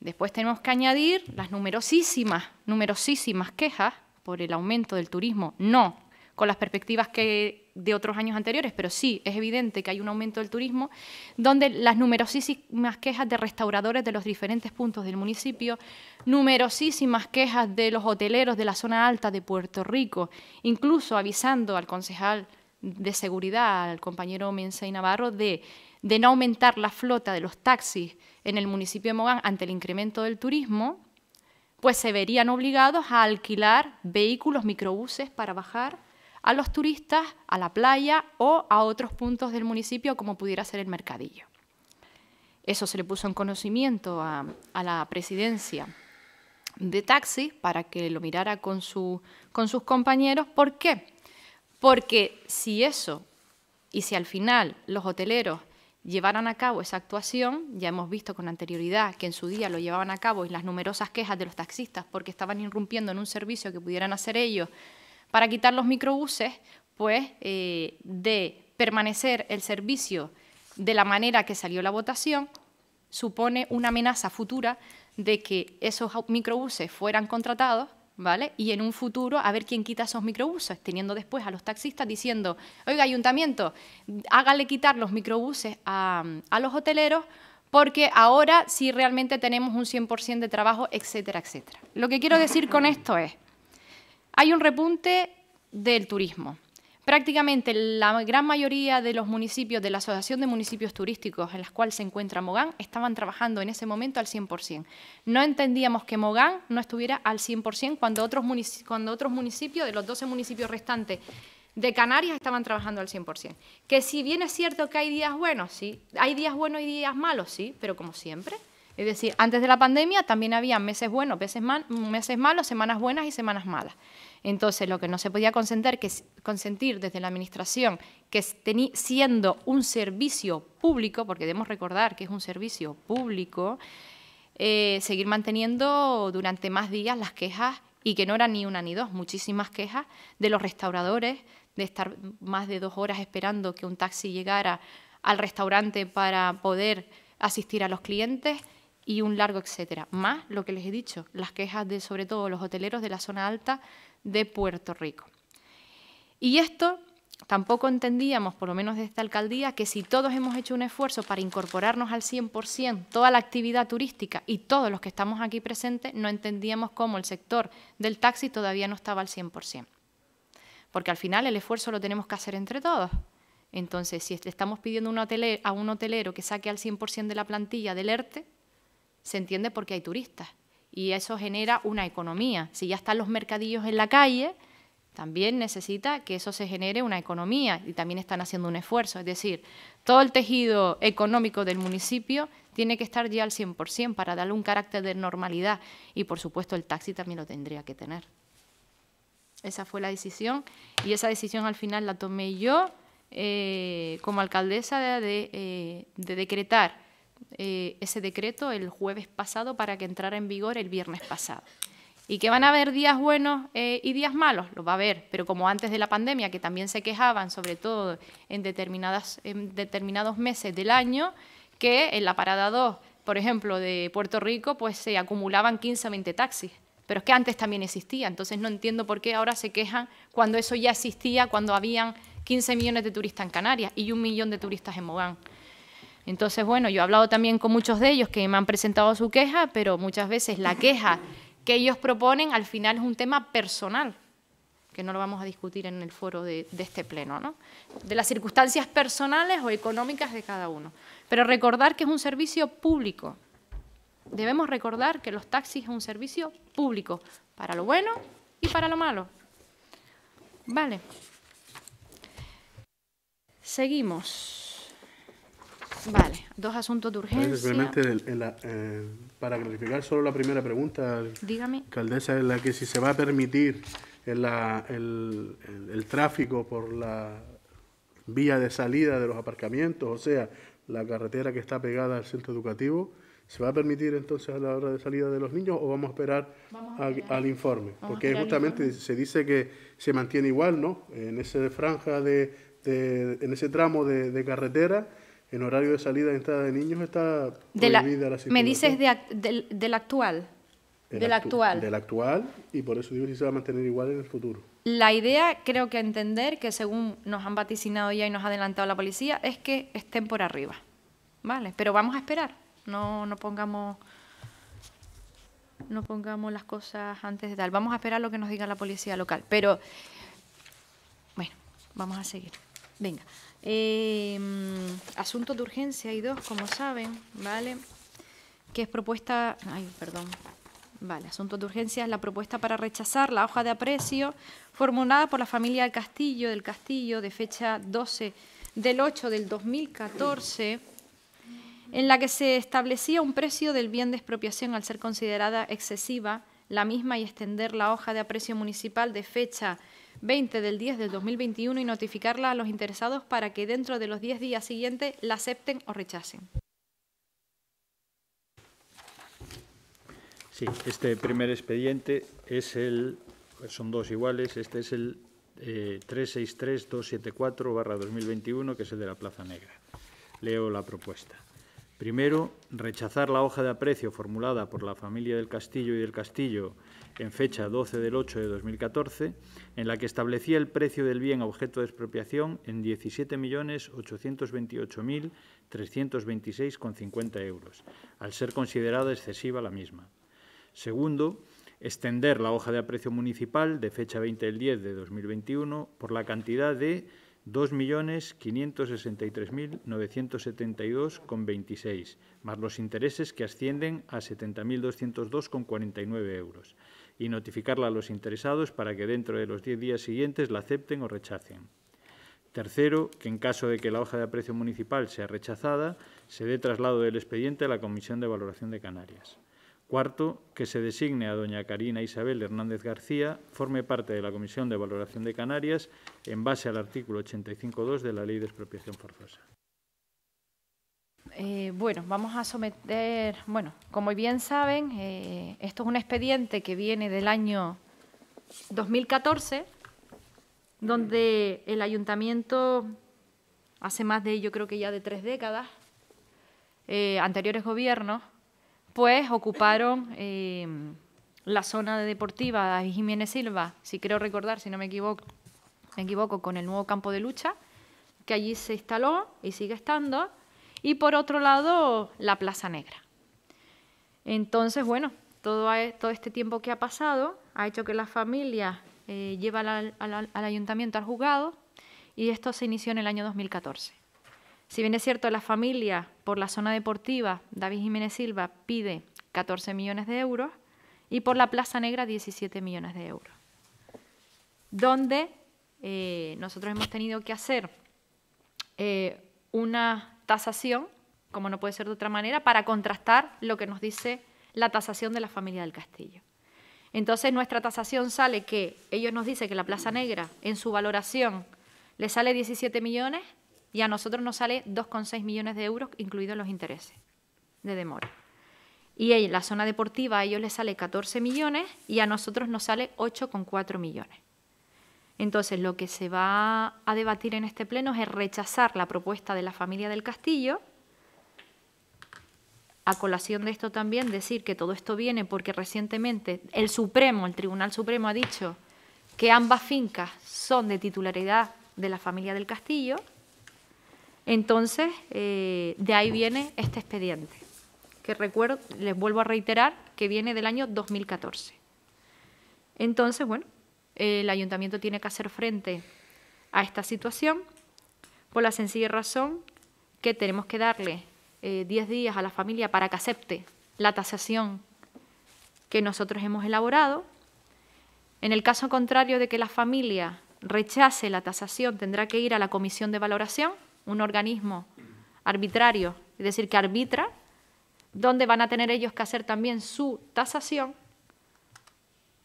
Después tenemos que añadir las numerosísimas, numerosísimas quejas por el aumento del turismo, no con las perspectivas que de otros años anteriores, pero sí es evidente que hay un aumento del turismo, donde las numerosísimas quejas de restauradores de los diferentes puntos del municipio, numerosísimas quejas de los hoteleros de la zona alta de Puerto Rico, incluso avisando al concejal de seguridad, al compañero Mensei Navarro, de no aumentar la flota de los taxis en el municipio de Mogán ante el incremento del turismo, pues se verían obligados a alquilar vehículos, microbuses para bajar a los turistas a la playa o a otros puntos del municipio como pudiera ser el mercadillo. Eso se le puso en conocimiento a, la presidencia de Taxi para que lo mirara con sus compañeros. ¿Por qué? Porque si eso y si al final los hoteleros llevaran a cabo esa actuación, ya hemos visto con anterioridad que en su día lo llevaban a cabo y las numerosas quejas de los taxistas porque estaban irrumpiendo en un servicio que pudieran hacer ellos para quitar los microbuses, pues eh, de permanecer el servicio de la manera que salió la votación, supone una amenaza futura de que esos microbuses fueran contratados ¿vale? Y en un futuro a ver quién quita esos microbuses, teniendo después a los taxistas diciendo, oiga, ayuntamiento, hágale quitar los microbuses a, a los hoteleros porque ahora sí realmente tenemos un 100% de trabajo, etcétera, etcétera. Lo que quiero decir con esto es, hay un repunte del turismo, Prácticamente la gran mayoría de los municipios de la Asociación de Municipios Turísticos en las cuales se encuentra Mogán estaban trabajando en ese momento al 100%. No entendíamos que Mogán no estuviera al 100% cuando otros, cuando otros municipios, de los 12 municipios restantes de Canarias, estaban trabajando al 100%. Que si bien es cierto que hay días buenos, sí, hay días buenos y días malos, sí, pero como siempre. Es decir, antes de la pandemia también había meses buenos, meses malos, semanas buenas y semanas malas. Entonces, lo que no se podía consentir, consentir desde la Administración, que siendo un servicio público, porque debemos recordar que es un servicio público, eh, seguir manteniendo durante más días las quejas, y que no eran ni una ni dos, muchísimas quejas de los restauradores, de estar más de dos horas esperando que un taxi llegara al restaurante para poder asistir a los clientes y un largo etcétera. Más lo que les he dicho, las quejas de sobre todo los hoteleros de la zona alta de Puerto Rico. Y esto tampoco entendíamos, por lo menos de esta alcaldía, que si todos hemos hecho un esfuerzo para incorporarnos al 100% toda la actividad turística y todos los que estamos aquí presentes, no entendíamos cómo el sector del taxi todavía no estaba al 100%. Porque al final el esfuerzo lo tenemos que hacer entre todos. Entonces, si le estamos pidiendo a un hotelero que saque al 100% de la plantilla del ERTE, e, se entiende porque hay turistas y eso genera una economía. Si ya están los mercadillos en la calle, también necesita que eso se genere una economía y también están haciendo un esfuerzo. Es decir, todo el tejido económico del municipio tiene que estar ya al 100% para darle un carácter de normalidad y, por supuesto, el taxi también lo tendría que tener. Esa fue la decisión y esa decisión al final la tomé yo eh, como alcaldesa de eh, decretar eh, ese decreto el jueves pasado para que entrara en vigor el viernes pasado. Y que van a haber días buenos eh, y días malos, lo va a haber, pero como antes de la pandemia, que también se quejaban, sobre todo en, determinadas, en determinados meses del año, que en la parada 2, por ejemplo, de Puerto Rico, pues se acumulaban 15 o 20 taxis. Pero es que antes también existía, entonces no entiendo por qué ahora se quejan cuando eso ya existía, cuando habían 15 millones de turistas en Canarias y un millón de turistas en Mogán. Entonces, bueno, yo he hablado también con muchos de ellos que me han presentado su queja, pero muchas veces la queja que ellos proponen al final es un tema personal, que no lo vamos a discutir en el foro de, este pleno, ¿no? de las circunstancias personales o económicas de cada uno. Pero recordar que es un servicio público. Debemos recordar que los taxis es un servicio público, para lo bueno y para lo malo. Vale. Seguimos. Vale, dos asuntos de urgencia. Eh, para clarificar solo la primera pregunta, Dígame. alcaldesa, en la que si se va a permitir el, el, tráfico por la vía de salida de los aparcamientos, o sea, la carretera que está pegada al centro educativo, ¿Se va a permitir entonces a la hora de salida de los niños o vamos a esperar, al informe? Porque justamente se dice que se mantiene igual, ¿no? En ese franja de, en ese tramo de carretera en horario de salida y entrada de niños está de la, Me dices de, del actual. del actual. Del actual, y por eso digo si se va a mantener igual en el futuro. La idea, creo que entender, que según nos han vaticinado ya y nos ha adelantado la policía, es que estén por arriba. ¿Vale? Pero vamos a esperar. No, no pongamos. No pongamos las cosas antes de tal. Vamos a esperar lo que nos diga la policía local. Pero. Bueno, vamos a seguir. Venga. Eh, mm, asunto de urgencia hay dos, como saben, ¿vale? Que es propuesta... Ay, perdón. Vale, asunto de urgencia es la propuesta para rechazar la hoja de aprecio formulada por la familia Castillo, del Castillo, de fecha 12 del 8 del 2014, en la que se establecía un precio del bien de expropiación al ser considerada excesiva la misma y extender la hoja de aprecio municipal de fecha 20 del 10 del 2021 y notificarla a los interesados para que dentro de los 10 días siguientes la acepten o rechacen. Sí, este primer expediente es el, pues son dos iguales, este es el 363-274-2021, eh, que es el de la Plaza Negra. Leo la propuesta. Primero, rechazar la hoja de aprecio formulada por la familia del Castillo y del Castillo en fecha 12 del 8 de 2014, en la que establecía el precio del bien objeto de expropiación en 17.828.326,50 euros, al ser considerada excesiva la misma. Segundo, extender la hoja de aprecio municipal de fecha 20 del 10 de 2021 por la cantidad de 2.563.972,26, más los intereses que ascienden a 70.202,49 euros, y notificarla a los interesados para que dentro de los diez días siguientes la acepten o rechacen. Tercero, que en caso de que la hoja de aprecio municipal sea rechazada, se dé traslado del expediente a la Comisión de Valoración de Canarias. Cuarto, que se designe a doña Karina Isabel Hernández García, forme parte de la Comisión de Valoración de Canarias en base al artículo 85.2 de la Ley de Expropiación Forzosa. Eh, bueno, vamos a someter, bueno, como bien saben, eh, esto es un expediente que viene del año 2014, donde el ayuntamiento, hace más de, yo creo que ya de tres décadas, eh, anteriores gobiernos, pues ocuparon la zona deportiva de Jiménez Silva, si creo recordar, si no me equivoco, me equivoco, con el nuevo campo de lucha, que allí se instaló y sigue estando y por otro lado la Plaza Negra. Entonces, bueno, todo, todo este tiempo que ha pasado ha hecho que la familia lleve eh, lleva al, ayuntamiento al juzgado y esto se inició en el año 2014. Si bien es cierto, la familia por la zona deportiva, David Jiménez Silva pide 14 millones de euros y por la Plaza Negra 17 millones de euros. Donde eh, nosotros hemos tenido que hacer eh, una tasación, como no puede ser de otra manera, para contrastar lo que nos dice la tasación de la familia del Castillo. Entonces nuestra tasación sale que ellos nos dicen que la Plaza Negra en su valoración le sale 17 millones y a nosotros nos sale 2,6 millones de euros, incluidos los intereses de demora. Y en la zona deportiva a ellos les sale 14 millones y a nosotros nos sale 8,4 millones. Entonces, lo que se va a debatir en este pleno es rechazar la propuesta de la familia del Castillo. A colación de esto también decir que todo esto viene porque recientemente el Supremo, el Tribunal Supremo ha dicho que ambas fincas son de titularidad de la familia del Castillo. Entonces, eh, de ahí viene este expediente, que recuerdo, les vuelvo a reiterar, que viene del año 2014. Entonces, bueno, el ayuntamiento tiene que hacer frente a esta situación por la sencilla razón que tenemos que darle 10 eh, días a la familia para que acepte la tasación que nosotros hemos elaborado. En el caso contrario de que la familia rechace la tasación, tendrá que ir a la comisión de valoración, un organismo arbitrario, es decir, que arbitra, donde van a tener ellos que hacer también su tasación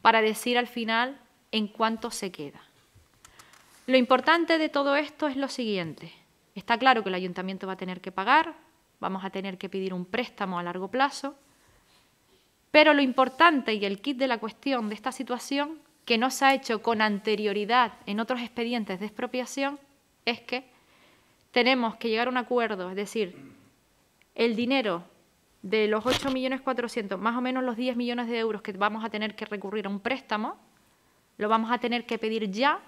para decir al final en cuánto se queda. Lo importante de todo esto es lo siguiente. Está claro que el ayuntamiento va a tener que pagar, vamos a tener que pedir un préstamo a largo plazo, pero lo importante y el kit de la cuestión de esta situación, que no se ha hecho con anterioridad en otros expedientes de expropiación, es que tenemos que llegar a un acuerdo, es decir, el dinero de los 8.400.000, más o menos los 10 millones de euros que vamos a tener que recurrir a un préstamo, lo vamos a tener que pedir ya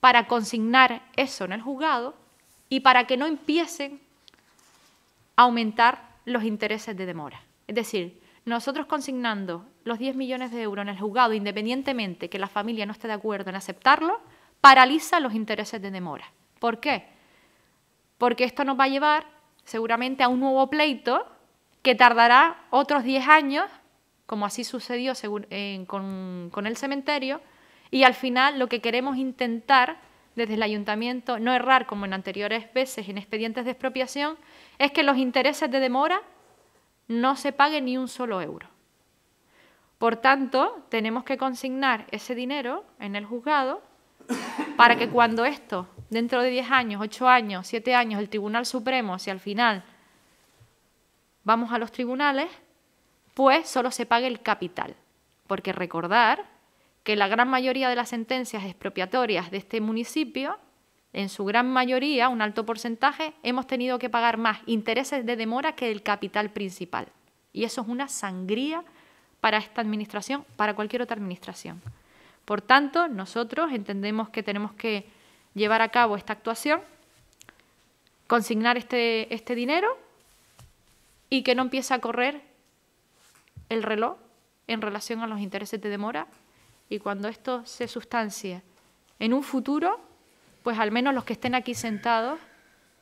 para consignar eso en el juzgado y para que no empiecen a aumentar los intereses de demora. Es decir, nosotros consignando los 10 millones de euros en el juzgado, independientemente que la familia no esté de acuerdo en aceptarlo, paraliza los intereses de demora. ¿Por qué? Porque esto nos va a llevar seguramente a un nuevo pleito que tardará otros 10 años, como así sucedió con el cementerio, y al final lo que queremos intentar desde el ayuntamiento, no errar como en anteriores veces en expedientes de expropiación, es que los intereses de demora no se paguen ni un solo euro. Por tanto, tenemos que consignar ese dinero en el juzgado para que cuando esto, dentro de 10 años, 8 años, 7 años, el Tribunal Supremo, si al final vamos a los tribunales, pues solo se pague el capital. Porque recordar que la gran mayoría de las sentencias expropiatorias de este municipio, en su gran mayoría, un alto porcentaje, hemos tenido que pagar más intereses de demora que el capital principal. Y eso es una sangría para esta administración, para cualquier otra administración. Por tanto, nosotros entendemos que tenemos que llevar a cabo esta actuación, consignar este, este dinero y que no empiece a correr el reloj en relación a los intereses de demora y cuando esto se sustancie en un futuro, pues al menos los que estén aquí sentados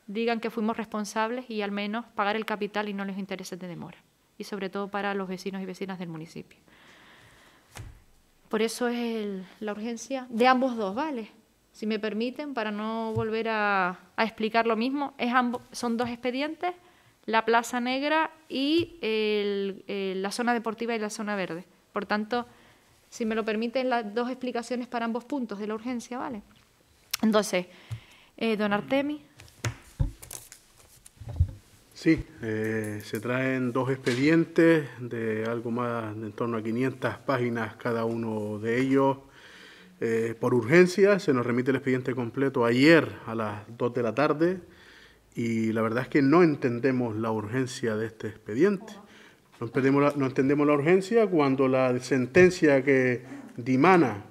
digan que fuimos responsables y al menos pagar el capital y no les intereses de demora, y sobre todo para los vecinos y vecinas del municipio. Por eso es la urgencia de ambos dos, ¿vale? Si me permiten, para no volver a, explicar lo mismo, es son dos expedientes, la Plaza Negra y la zona deportiva y la zona verde. Por tanto, si me lo permiten las dos explicaciones para ambos puntos de la urgencia, ¿vale? Entonces, eh, don Artemi. Sí, eh, se traen dos expedientes de algo más de en torno a 500 páginas cada uno de ellos. Eh, por urgencia, se nos remite el expediente completo ayer a las 2 de la tarde y la verdad es que no entendemos la urgencia de este expediente. No entendemos, la, urgencia cuando la sentencia que dimana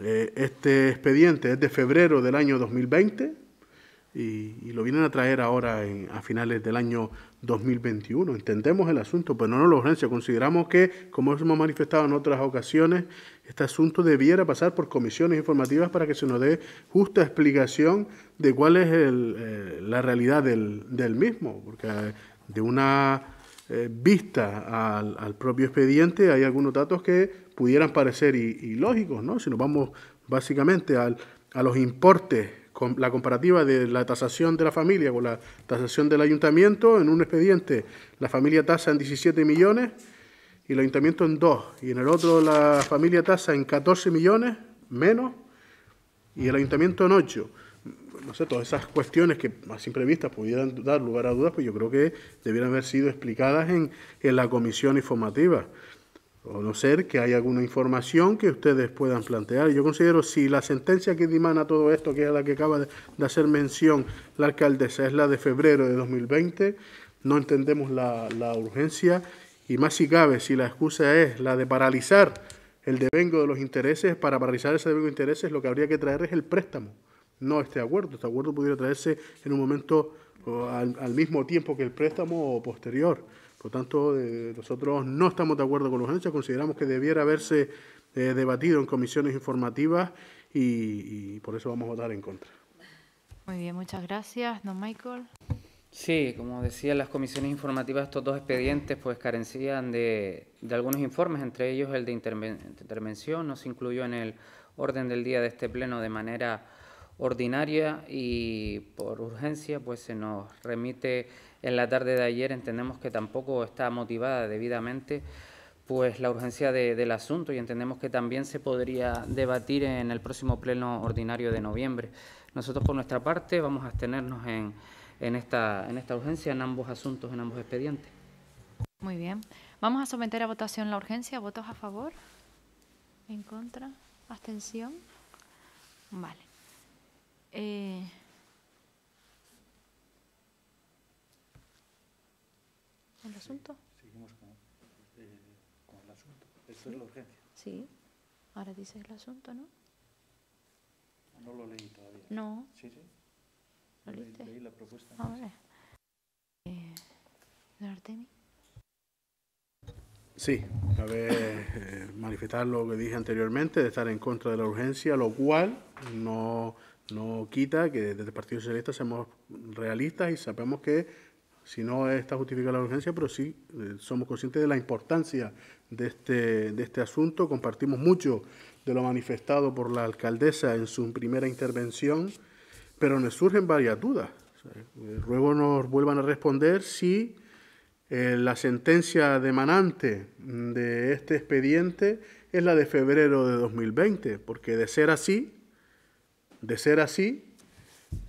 eh, este expediente es de febrero del año 2020 y, lo vienen a traer ahora a finales del año 2021. Entendemos el asunto, pero no la urgencia. Consideramos que, como hemos manifestado en otras ocasiones, este asunto debiera pasar por comisiones informativas para que se nos dé justa explicación de cuál es eh, la realidad del, del mismo, porque eh, de una eh, vista al, propio expediente, hay algunos datos que pudieran parecer ilógicos, ¿no? Si nos vamos básicamente a los importes, con la comparativa de la tasación de la familia con la tasación del ayuntamiento, en un expediente la familia tasa en 17 millones y el ayuntamiento en 2, y en el otro la familia tasa en 14 millones menos y el ayuntamiento en 8 no sé, todas esas cuestiones que más vista pudieran dar lugar a dudas, pues yo creo que debieran haber sido explicadas en, la comisión informativa. O no ser que haya alguna información que ustedes puedan plantear. Yo considero si la sentencia que dimana todo esto, que es la que acaba de, hacer mención la alcaldesa, es la de febrero de 2020, no entendemos la, la urgencia y más si cabe, si la excusa es la de paralizar el devengo de los intereses, para paralizar ese devengo de intereses lo que habría que traer es el préstamo no este acuerdo. Este acuerdo pudiera traerse en un momento al, mismo tiempo que el préstamo o posterior. Por tanto, eh, nosotros no estamos de acuerdo con los hechos. consideramos que debiera haberse eh, debatido en comisiones informativas y, por eso vamos a votar en contra. Muy bien, muchas gracias, don Michael. Sí, como decía, las comisiones informativas, estos dos expedientes pues carecían de, algunos informes, entre ellos el de intervención, no se incluyó en el orden del día de este pleno de manera ordinaria y por urgencia pues se nos remite en la tarde de ayer, entendemos que tampoco está motivada debidamente pues la urgencia del asunto y entendemos que también se podría debatir en el próximo pleno ordinario de noviembre. Nosotros por nuestra parte vamos a abstenernos en, en, esta, en esta urgencia, en ambos asuntos, en ambos expedientes. Muy bien. Vamos a someter a votación la urgencia. ¿Votos a favor? ¿En contra? ¿Abstención? Vale. Eh, ¿El asunto? Seguimos eh, con, el asunto. Esto ¿Sí? es la urgencia. Sí, ahora dice el asunto, ¿no? Ah, no lo leí todavía. No. Sí, sí. ¿Lo leí, la propuesta. ver Eh, ¿Don Artemi? Sí, a ver, eh, manifestar lo que dije anteriormente, de estar en contra de la urgencia, lo cual no no quita que desde el Partido Socialista seamos realistas y sabemos que, si no está justificada la urgencia, pero sí eh, somos conscientes de la importancia de este, de este asunto. Compartimos mucho de lo manifestado por la alcaldesa en su primera intervención, pero nos surgen varias dudas. ruego eh, nos vuelvan a responder si eh, la sentencia demanante de este expediente es la de febrero de 2020, porque de ser así, de ser así,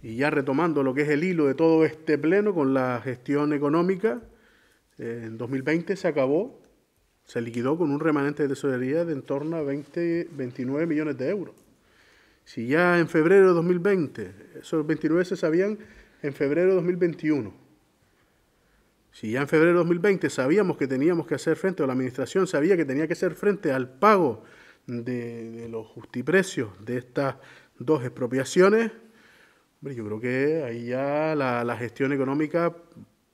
y ya retomando lo que es el hilo de todo este pleno con la gestión económica, eh, en 2020 se acabó, se liquidó con un remanente de tesorería de en torno a 20, 29 millones de euros. Si ya en febrero de 2020, esos 29 se sabían en febrero de 2021. Si ya en febrero de 2020 sabíamos que teníamos que hacer frente, o la administración sabía que tenía que hacer frente al pago de, de los justiprecios de esta... Dos, expropiaciones. yo creo que ahí ya la, gestión económica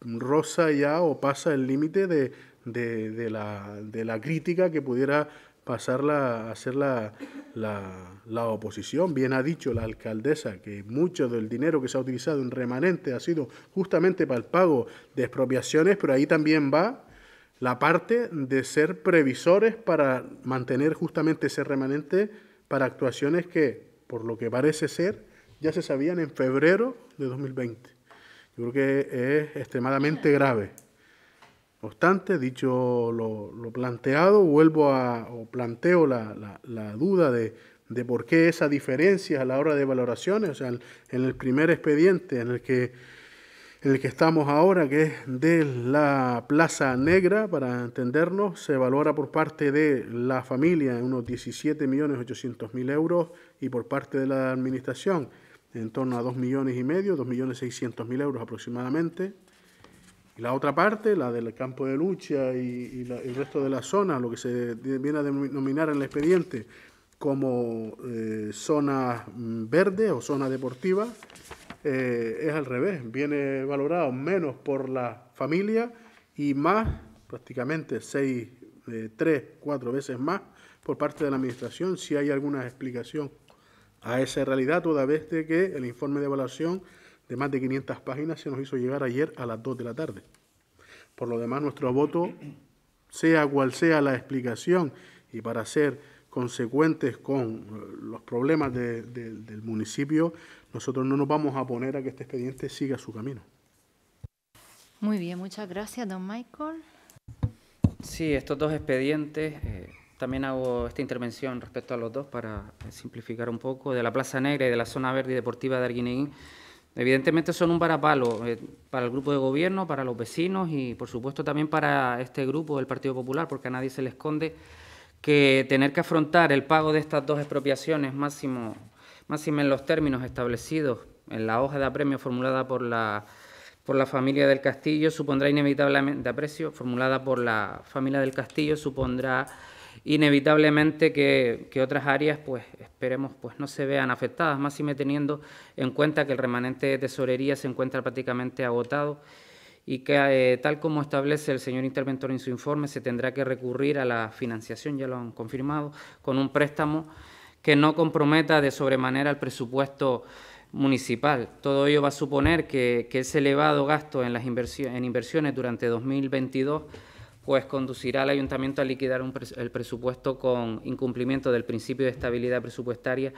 roza ya o pasa el límite de, la, crítica que pudiera pasar la, hacer la, la oposición. Bien ha dicho la alcaldesa que mucho del dinero que se ha utilizado en remanente ha sido justamente para el pago de expropiaciones, pero ahí también va la parte de ser previsores para mantener justamente ese remanente para actuaciones que por lo que parece ser, ya se sabían en febrero de 2020. Yo creo que es extremadamente grave. No obstante, dicho lo, planteado, vuelvo a, o planteo la, duda de, por qué esa diferencia a la hora de valoraciones, o sea, en, el primer expediente en el que en el que estamos ahora, que es de la Plaza Negra, para entendernos, se valora por parte de la familia en unos 17.800.000 euros, y por parte de la administración en torno a 2 millones y medio, 2 millones 600 mil euros aproximadamente. la otra parte, la del campo de lucha y, el resto de la zona, lo que se viene a denominar en el expediente como eh, zona mm, verde o zona deportiva, eh, es al revés, viene valorado menos por la familia y más, prácticamente 6, eh, tres, 3, veces más por parte de la administración, si hay alguna explicación a esa realidad toda vez de que el informe de evaluación de más de 500 páginas se nos hizo llegar ayer a las 2 de la tarde. Por lo demás, nuestro voto, sea cual sea la explicación y para ser consecuentes con los problemas del municipio, nosotros no nos vamos a poner a que este expediente siga su camino. Muy bien, muchas gracias, don Michael. Sí, estos dos expedientes... Eh, también hago esta intervención respecto a los dos para eh, simplificar un poco, de la Plaza Negra y de la Zona Verde Deportiva de Arguineguín. Evidentemente son un varapalo eh, para el grupo de gobierno, para los vecinos y, por supuesto, también para este grupo del Partido Popular, porque a nadie se le esconde que tener que afrontar el pago de estas dos expropiaciones, máximo, máximo en los términos establecidos en la hoja de apremio formulada por la, por la familia del Castillo, supondrá inevitablemente, de aprecio formulada por la familia del Castillo, supondrá inevitablemente que, otras áreas, pues esperemos, pues no se vean afectadas, más si me teniendo en cuenta que el remanente de tesorería se encuentra prácticamente agotado y que, eh, tal como establece el señor interventor en su informe, se tendrá que recurrir a la financiación, ya lo han confirmado, con un préstamo que no comprometa de sobremanera el presupuesto municipal. Todo ello va a suponer que, que ese elevado gasto en las inversiones, en inversiones durante 2022 pues conducirá al ayuntamiento a liquidar el presupuesto con incumplimiento del principio de estabilidad presupuestaria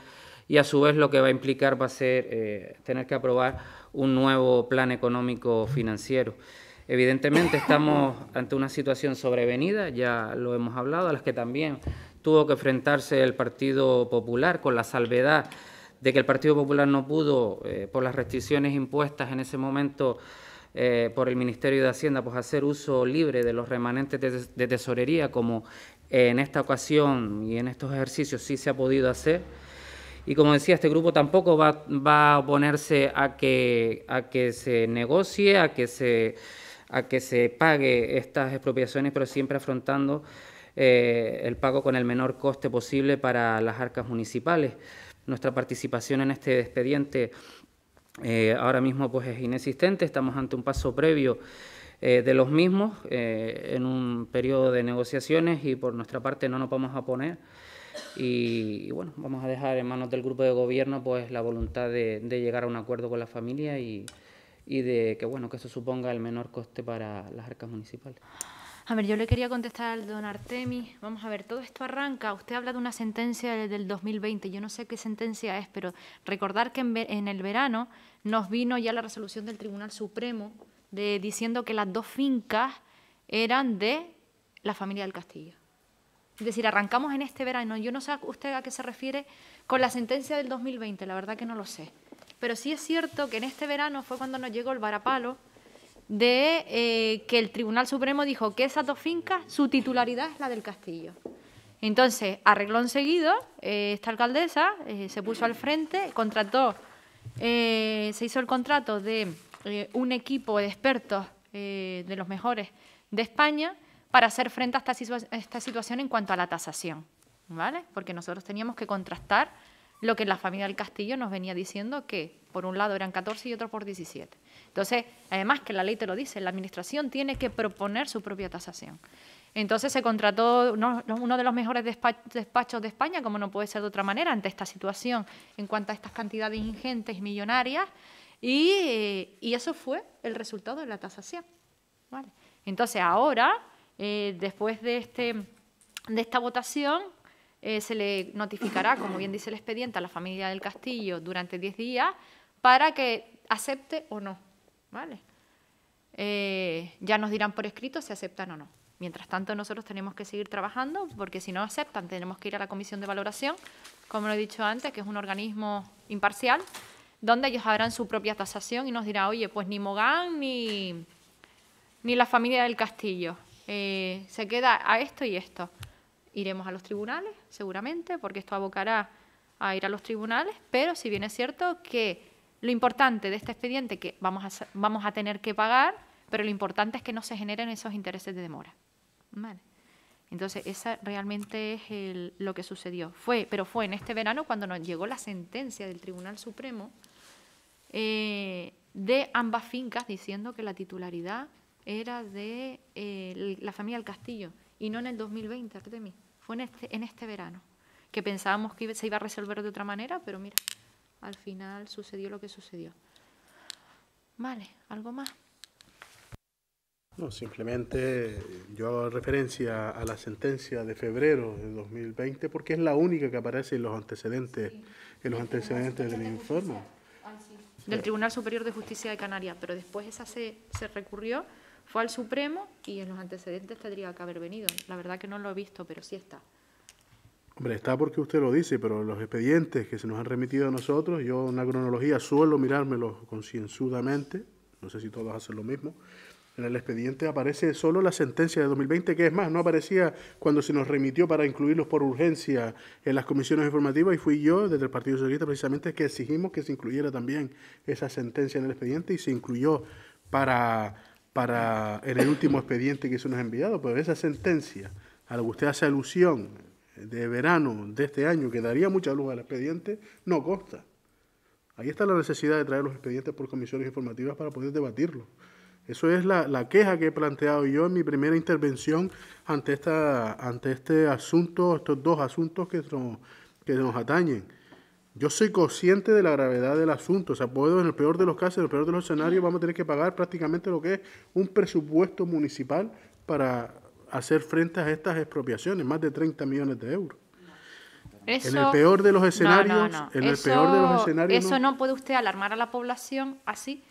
y a su vez lo que va a implicar va a ser eh, tener que aprobar un nuevo plan económico financiero. Evidentemente estamos ante una situación sobrevenida, ya lo hemos hablado, a las que también tuvo que enfrentarse el Partido Popular con la salvedad de que el Partido Popular no pudo, eh, por las restricciones impuestas en ese momento, eh, por el Ministerio de Hacienda, pues hacer uso libre de los remanentes de, tesorería, como en esta ocasión y en estos ejercicios sí se ha podido hacer. Y como decía, este grupo tampoco va, a oponerse a que, a que se negocie, a que se, a que se pague estas expropiaciones, pero siempre afrontando eh, el pago con el menor coste posible para las arcas municipales. Nuestra participación en este expediente eh, ahora mismo pues, es inexistente, estamos ante un paso previo eh, de los mismos eh, en un periodo de negociaciones y por nuestra parte no nos vamos a poner y, bueno, vamos a dejar en manos del grupo de gobierno pues la voluntad de, llegar a un acuerdo con la familia y, y de que bueno que eso suponga el menor coste para las arcas municipales. A ver, yo le quería contestar al don Artemi. Vamos a ver, todo esto arranca. Usted habla de una sentencia del 2020. Yo no sé qué sentencia es, pero recordar que en, el verano nos vino ya la resolución del Tribunal Supremo de, diciendo que las dos fincas eran de la familia del Castillo. Es decir, arrancamos en este verano. Yo no sé usted a qué se refiere con la sentencia del 2020, la verdad que no lo sé. Pero sí es cierto que en este verano fue cuando nos llegó el varapalo de eh, que el Tribunal Supremo dijo que esa dos fincas, su titularidad es la del castillo. Entonces, arreglón seguido, eh, esta alcaldesa eh, se puso al frente, contrató, se hizo el contrato de un equipo de expertos de los mejores de España para hacer frente a esta, esta situación en cuanto a la tasación, ¿vale? Porque nosotros teníamos que contrastar lo que la familia del Castillo nos venía diciendo que por un lado eran 14 y otro por 17. Entonces, además que la ley te lo dice, la administración tiene que proponer su propia tasación. Entonces se contrató uno, de los mejores despachos de España, como no puede ser de otra manera, ante esta situación en cuanto a estas cantidades ingentes millonarias, eh, y, eso fue el resultado de la tasación. Entonces ahora, eh, después de, este, de esta votación, eh, se le notificará, como bien dice el expediente, a la familia del Castillo durante 10 días para que acepte o no. ¿vale? Eh, ya nos dirán por escrito si aceptan o no. Mientras tanto, nosotros tenemos que seguir trabajando porque si no aceptan, tenemos que ir a la comisión de valoración, como lo he dicho antes, que es un organismo imparcial, donde ellos harán su propia tasación y nos dirá, oye, pues ni Mogán ni, ni la familia del Castillo. Eh, se queda a esto y esto iremos a los tribunales, seguramente, porque esto abocará a ir a los tribunales, pero si bien es cierto que lo importante de este expediente que vamos a, vamos a tener que pagar, pero lo importante es que no se generen esos intereses de demora. Vale. Entonces, esa realmente es lo que sucedió. Fue, pero fue en este verano cuando nos llegó la sentencia del Tribunal Supremo eh, de ambas fincas diciendo que la titularidad era de eh, la familia del Castillo y no en el 2020, mí. Fue en este, en este verano, que pensábamos que se iba a resolver de otra manera, pero mira, al final sucedió lo que sucedió. Vale, ¿algo más? No, simplemente yo hago referencia a la sentencia de febrero de 2020 porque es la única que aparece en los antecedentes, en los antecedentes del informe. Del Tribunal Superior de Justicia de Canarias, pero después esa se, se recurrió fue al Supremo y en los antecedentes tendría que haber venido. La verdad que no lo he visto, pero sí está. Hombre, está porque usted lo dice, pero los expedientes que se nos han remitido a nosotros, yo en la cronología suelo mirármelos concienzudamente, no sé si todos hacen lo mismo. En el expediente aparece solo la sentencia de 2020, que es más, no aparecía cuando se nos remitió para incluirlos por urgencia en las comisiones informativas, y fui yo, desde el Partido Socialista, precisamente, que exigimos que se incluyera también esa sentencia en el expediente y se incluyó para para en el último expediente que se nos ha enviado, pero pues esa sentencia a la que usted hace alusión de verano de este año, que daría mucha luz al expediente, no consta. Ahí está la necesidad de traer los expedientes por comisiones informativas para poder debatirlos. Eso es la, la, queja que he planteado yo en mi primera intervención ante, esta, ante este asunto, estos dos asuntos que, son, que nos atañen. Yo soy consciente de la gravedad del asunto. O sea, puedo, en el peor de los casos, en el peor de los escenarios, vamos a tener que pagar prácticamente lo que es un presupuesto municipal para hacer frente a estas expropiaciones, más de 30 millones de euros. en el peor de los escenarios, en el peor de los escenarios. Eso no puede usted alarmar a la población así,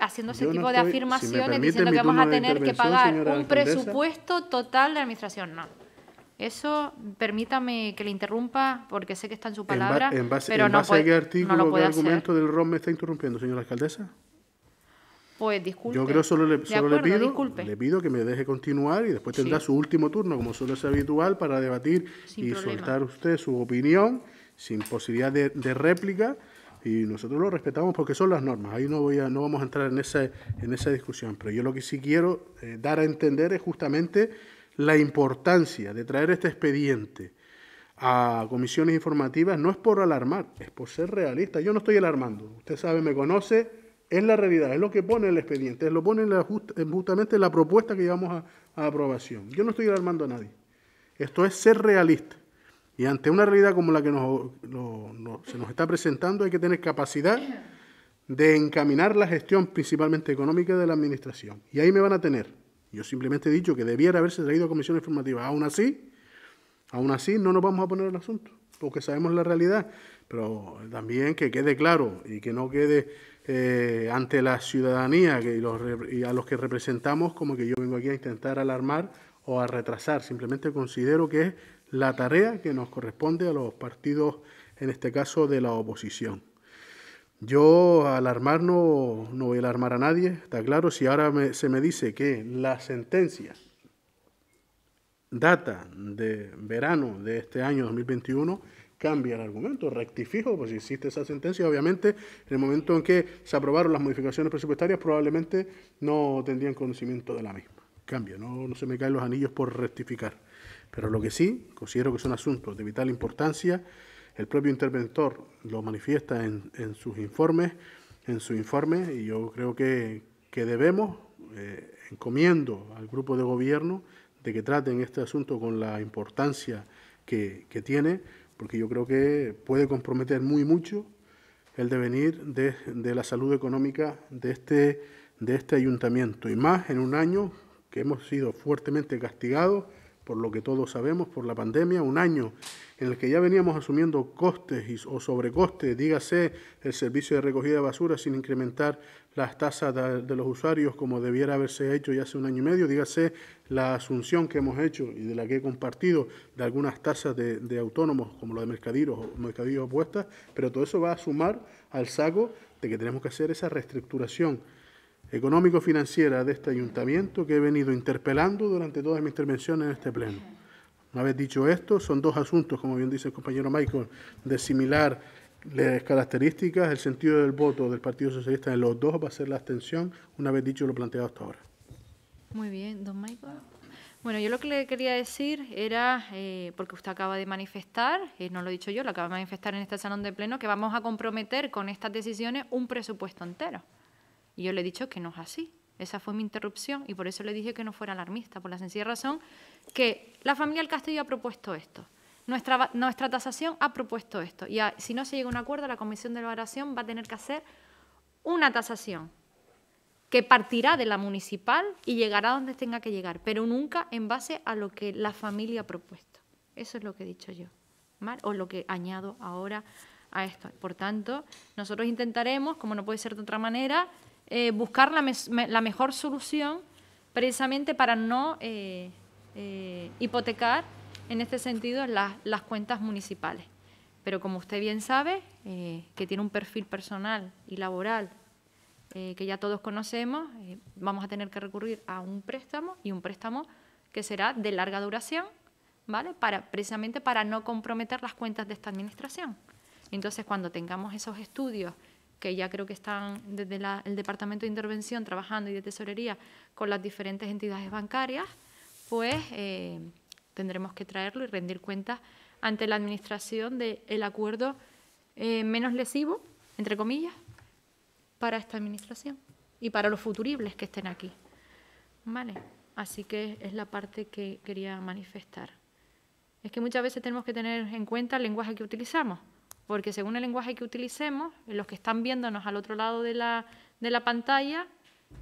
haciendo ese tipo de afirmaciones, diciendo que vamos a tener que pagar un presupuesto total de la administración. No. Eso, permítame que le interrumpa, porque sé que está en su palabra. En, base, a qué artículo, argumento del ROM me está interrumpiendo, señora alcaldesa? Pues disculpe. Yo creo que solo le pido, que me deje continuar y después tendrá su último turno, como suele ser habitual, para debatir y soltar usted su opinión sin posibilidad de, réplica y nosotros lo respetamos porque son las normas. Ahí no voy a, no vamos a entrar en esa, en esa discusión, pero yo lo que sí quiero eh, dar a entender es justamente la importancia de traer este expediente a comisiones informativas no es por alarmar, es por ser realista. Yo no estoy alarmando, usted sabe, me conoce, es la realidad, es lo que pone el expediente, es lo pone la justamente la propuesta que llevamos a, aprobación. Yo no estoy alarmando a nadie, esto es ser realista. Y ante una realidad como la que se nos está presentando hay que tener capacidad de encaminar la gestión principalmente económica de la administración. Y ahí me van a tener yo simplemente he dicho que debiera haberse traído a formativas, formativas. Aún así, aún así no nos vamos a poner el asunto, porque sabemos la realidad. Pero también que quede claro y que no quede eh, ante la ciudadanía que, y a los que representamos como que yo vengo aquí a intentar alarmar o a retrasar. Simplemente considero que es la tarea que nos corresponde a los partidos, en este caso de la oposición. Yo alarmar no, voy a alarmar a nadie, está claro. Si ahora se me dice que la sentencia data de verano de este año 2021, cambia el argumento, rectifico, pues si existe esa sentencia, obviamente en el momento en que se aprobaron las modificaciones presupuestarias probablemente no tendrían conocimiento de la misma. Cambio, no, no se me caen los anillos por rectificar. Pero lo que sí, considero que es un asunto de vital importancia el propio interventor lo manifiesta en, sus informes, en su informe, y yo creo que, debemos, eh, encomiendo al grupo de gobierno de que traten este asunto con la importancia que, tiene, porque yo creo que puede comprometer muy mucho el devenir de, la salud económica de este, de este ayuntamiento, y más en un año que hemos sido fuertemente castigados por lo que todos sabemos, por la pandemia, un año en el que ya veníamos asumiendo costes o sobrecostes, dígase el servicio de recogida de basura sin incrementar las tasas de, los usuarios como debiera haberse hecho ya hace un año y medio, dígase la asunción que hemos hecho y de la que he compartido de algunas tasas de, autónomos como lo de mercadillos o mercadillos opuestas, pero todo eso va a sumar al saco de que tenemos que hacer esa reestructuración económico-financiera de este ayuntamiento que he venido interpelando durante todas mis intervenciones en este pleno. Una vez dicho esto, son dos asuntos, como bien dice el compañero Michael, de similar características, el sentido del voto del Partido Socialista en los dos va a ser la abstención, una vez dicho lo planteado hasta ahora. Muy bien, don Michael. Bueno, yo lo que le quería decir era, eh, porque usted acaba de manifestar, eh, no lo he dicho yo, lo acaba de manifestar en este salón de pleno, que vamos a comprometer con estas decisiones un presupuesto entero. Y yo le he dicho que no es así. Esa fue mi interrupción y por eso le dije que no fuera alarmista, por la sencilla razón que la familia del Castillo ha propuesto esto. Nuestra, nuestra tasación ha propuesto esto. Y si no se llega a un acuerdo, la Comisión de Valoración va a tener que hacer una tasación que partirá de la municipal y llegará donde tenga que llegar, pero nunca en base a lo que la familia ha propuesto. Eso es lo que he dicho yo, o lo que añado ahora a esto. Por tanto, nosotros intentaremos, como no puede ser de otra manera, eh, buscar la, mejor solución precisamente para no eh, eh, hipotecar en este sentido las cuentas municipales. Pero como usted bien sabe, que tiene un perfil personal y laboral que ya todos conocemos, vamos a tener que recurrir a un préstamo y un préstamo que será de larga duración, ¿vale? Para, precisamente para no comprometer las cuentas de esta administración. Entonces, cuando tengamos esos estudios que ya creo que están desde el Departamento de Intervención trabajando y de Tesorería con las diferentes entidades bancarias, pues eh, tendremos que traerlo y rendir cuentas ante la Administración del acuerdo eh, menos lesivo, entre comillas, para esta Administración y para los futuribles que estén aquí. ¿Vale? Así que es la parte que quería manifestar. Es que muchas veces tenemos que tener en cuenta el lenguaje que utilizamos porque según el lenguaje que utilicemos, los que están viéndonos al otro lado de la, pantalla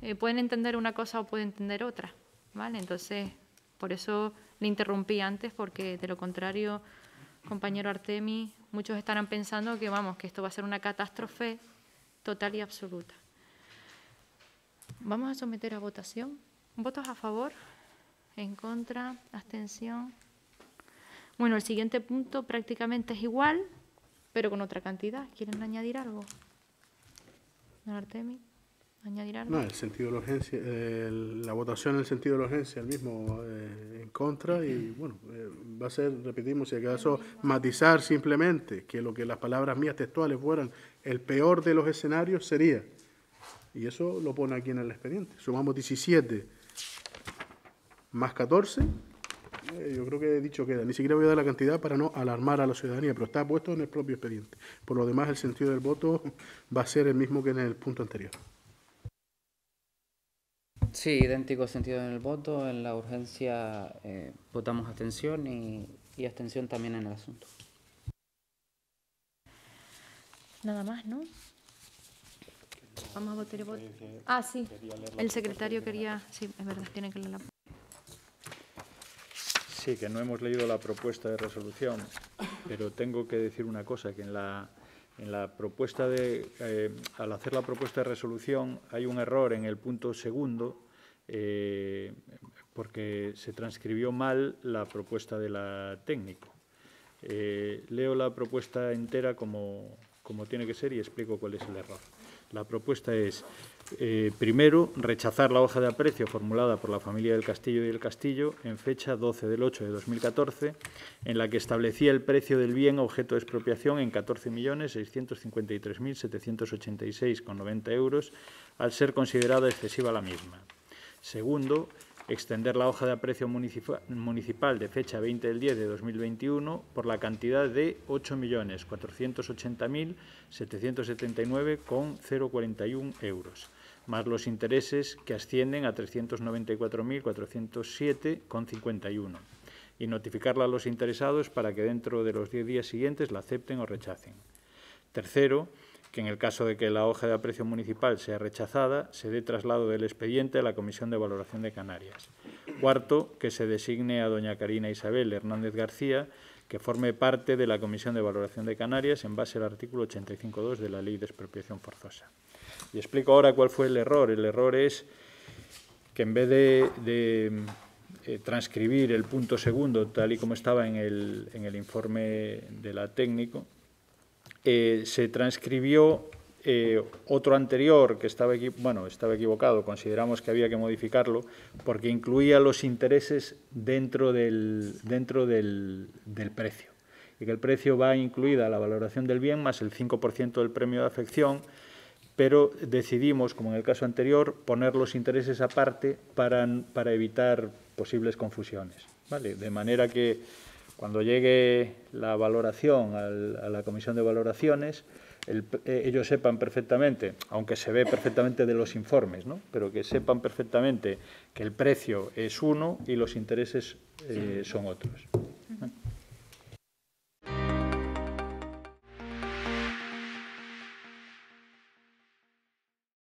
eh, pueden entender una cosa o pueden entender otra. ¿vale? Entonces, por eso le interrumpí antes, porque de lo contrario, compañero Artemi, muchos estarán pensando que vamos, que esto va a ser una catástrofe total y absoluta. Vamos a someter a votación. ¿Votos a favor? ¿En contra? ¿Abstención? Bueno, el siguiente punto prácticamente es igual, pero con otra cantidad. ¿Quieren añadir algo? Artemi, No, el sentido de la urgencia, la votación en el sentido de la urgencia, el mismo eh, en contra y bueno, eh, va a ser, repetimos, si acaso, matizar simplemente que lo que las palabras mías textuales fueran el peor de los escenarios sería. Y eso lo pone aquí en el expediente. Sumamos 17 más 14, eh, yo creo que he dicho que Ni siquiera voy a dar la cantidad para no alarmar a la ciudadanía, pero está puesto en el propio expediente. Por lo demás, el sentido del voto va a ser el mismo que en el punto anterior. Sí, idéntico sentido en el voto. En la urgencia eh, votamos abstención y, abstención también en el asunto. Nada más, ¿no? Vamos a votar el voto. Ah, sí. El secretario quería. Sí, es verdad, tiene que leer la. Sí, que no hemos leído la propuesta de resolución, pero tengo que decir una cosa, que en la, en la propuesta de, eh, al hacer la propuesta de resolución hay un error en el punto segundo, eh, porque se transcribió mal la propuesta de la técnico. Eh, leo la propuesta entera como, como tiene que ser y explico cuál es el error. La propuesta es, eh, primero, rechazar la hoja de aprecio formulada por la familia del Castillo y del Castillo en fecha 12 del 8 de 2014, en la que establecía el precio del bien objeto de expropiación en 14.653.786,90 euros, al ser considerada excesiva la misma. Segundo, extender la hoja de aprecio municipal de fecha 20 del 10 de 2021 por la cantidad de 8.480.779,041 euros, más los intereses que ascienden a 394.407,51 y notificarla a los interesados para que dentro de los 10 días siguientes la acepten o rechacen. Tercero, que en el caso de que la hoja de aprecio municipal sea rechazada, se dé traslado del expediente a la Comisión de Valoración de Canarias. Cuarto, que se designe a doña Karina Isabel Hernández García, que forme parte de la Comisión de Valoración de Canarias en base al artículo 85.2 de la Ley de Expropiación Forzosa. Y explico ahora cuál fue el error. El error es que en vez de, eh, transcribir el punto segundo tal y como estaba en el, en el informe de la técnico, eh, se transcribió eh, otro anterior que estaba, bueno, estaba equivocado, consideramos que había que modificarlo, porque incluía los intereses dentro del, dentro del precio. Y que el precio va incluida la valoración del bien más el 5% del premio de afección, pero decidimos, como en el caso anterior, poner los intereses aparte para, para evitar posibles confusiones. ¿vale? De manera que cuando llegue la valoración a la comisión de valoraciones, eh, ellos sepan perfectamente, aunque se ve perfectamente de los informes, ¿no? pero que sepan perfectamente que el precio es uno y los intereses eh, son otros. ¿eh?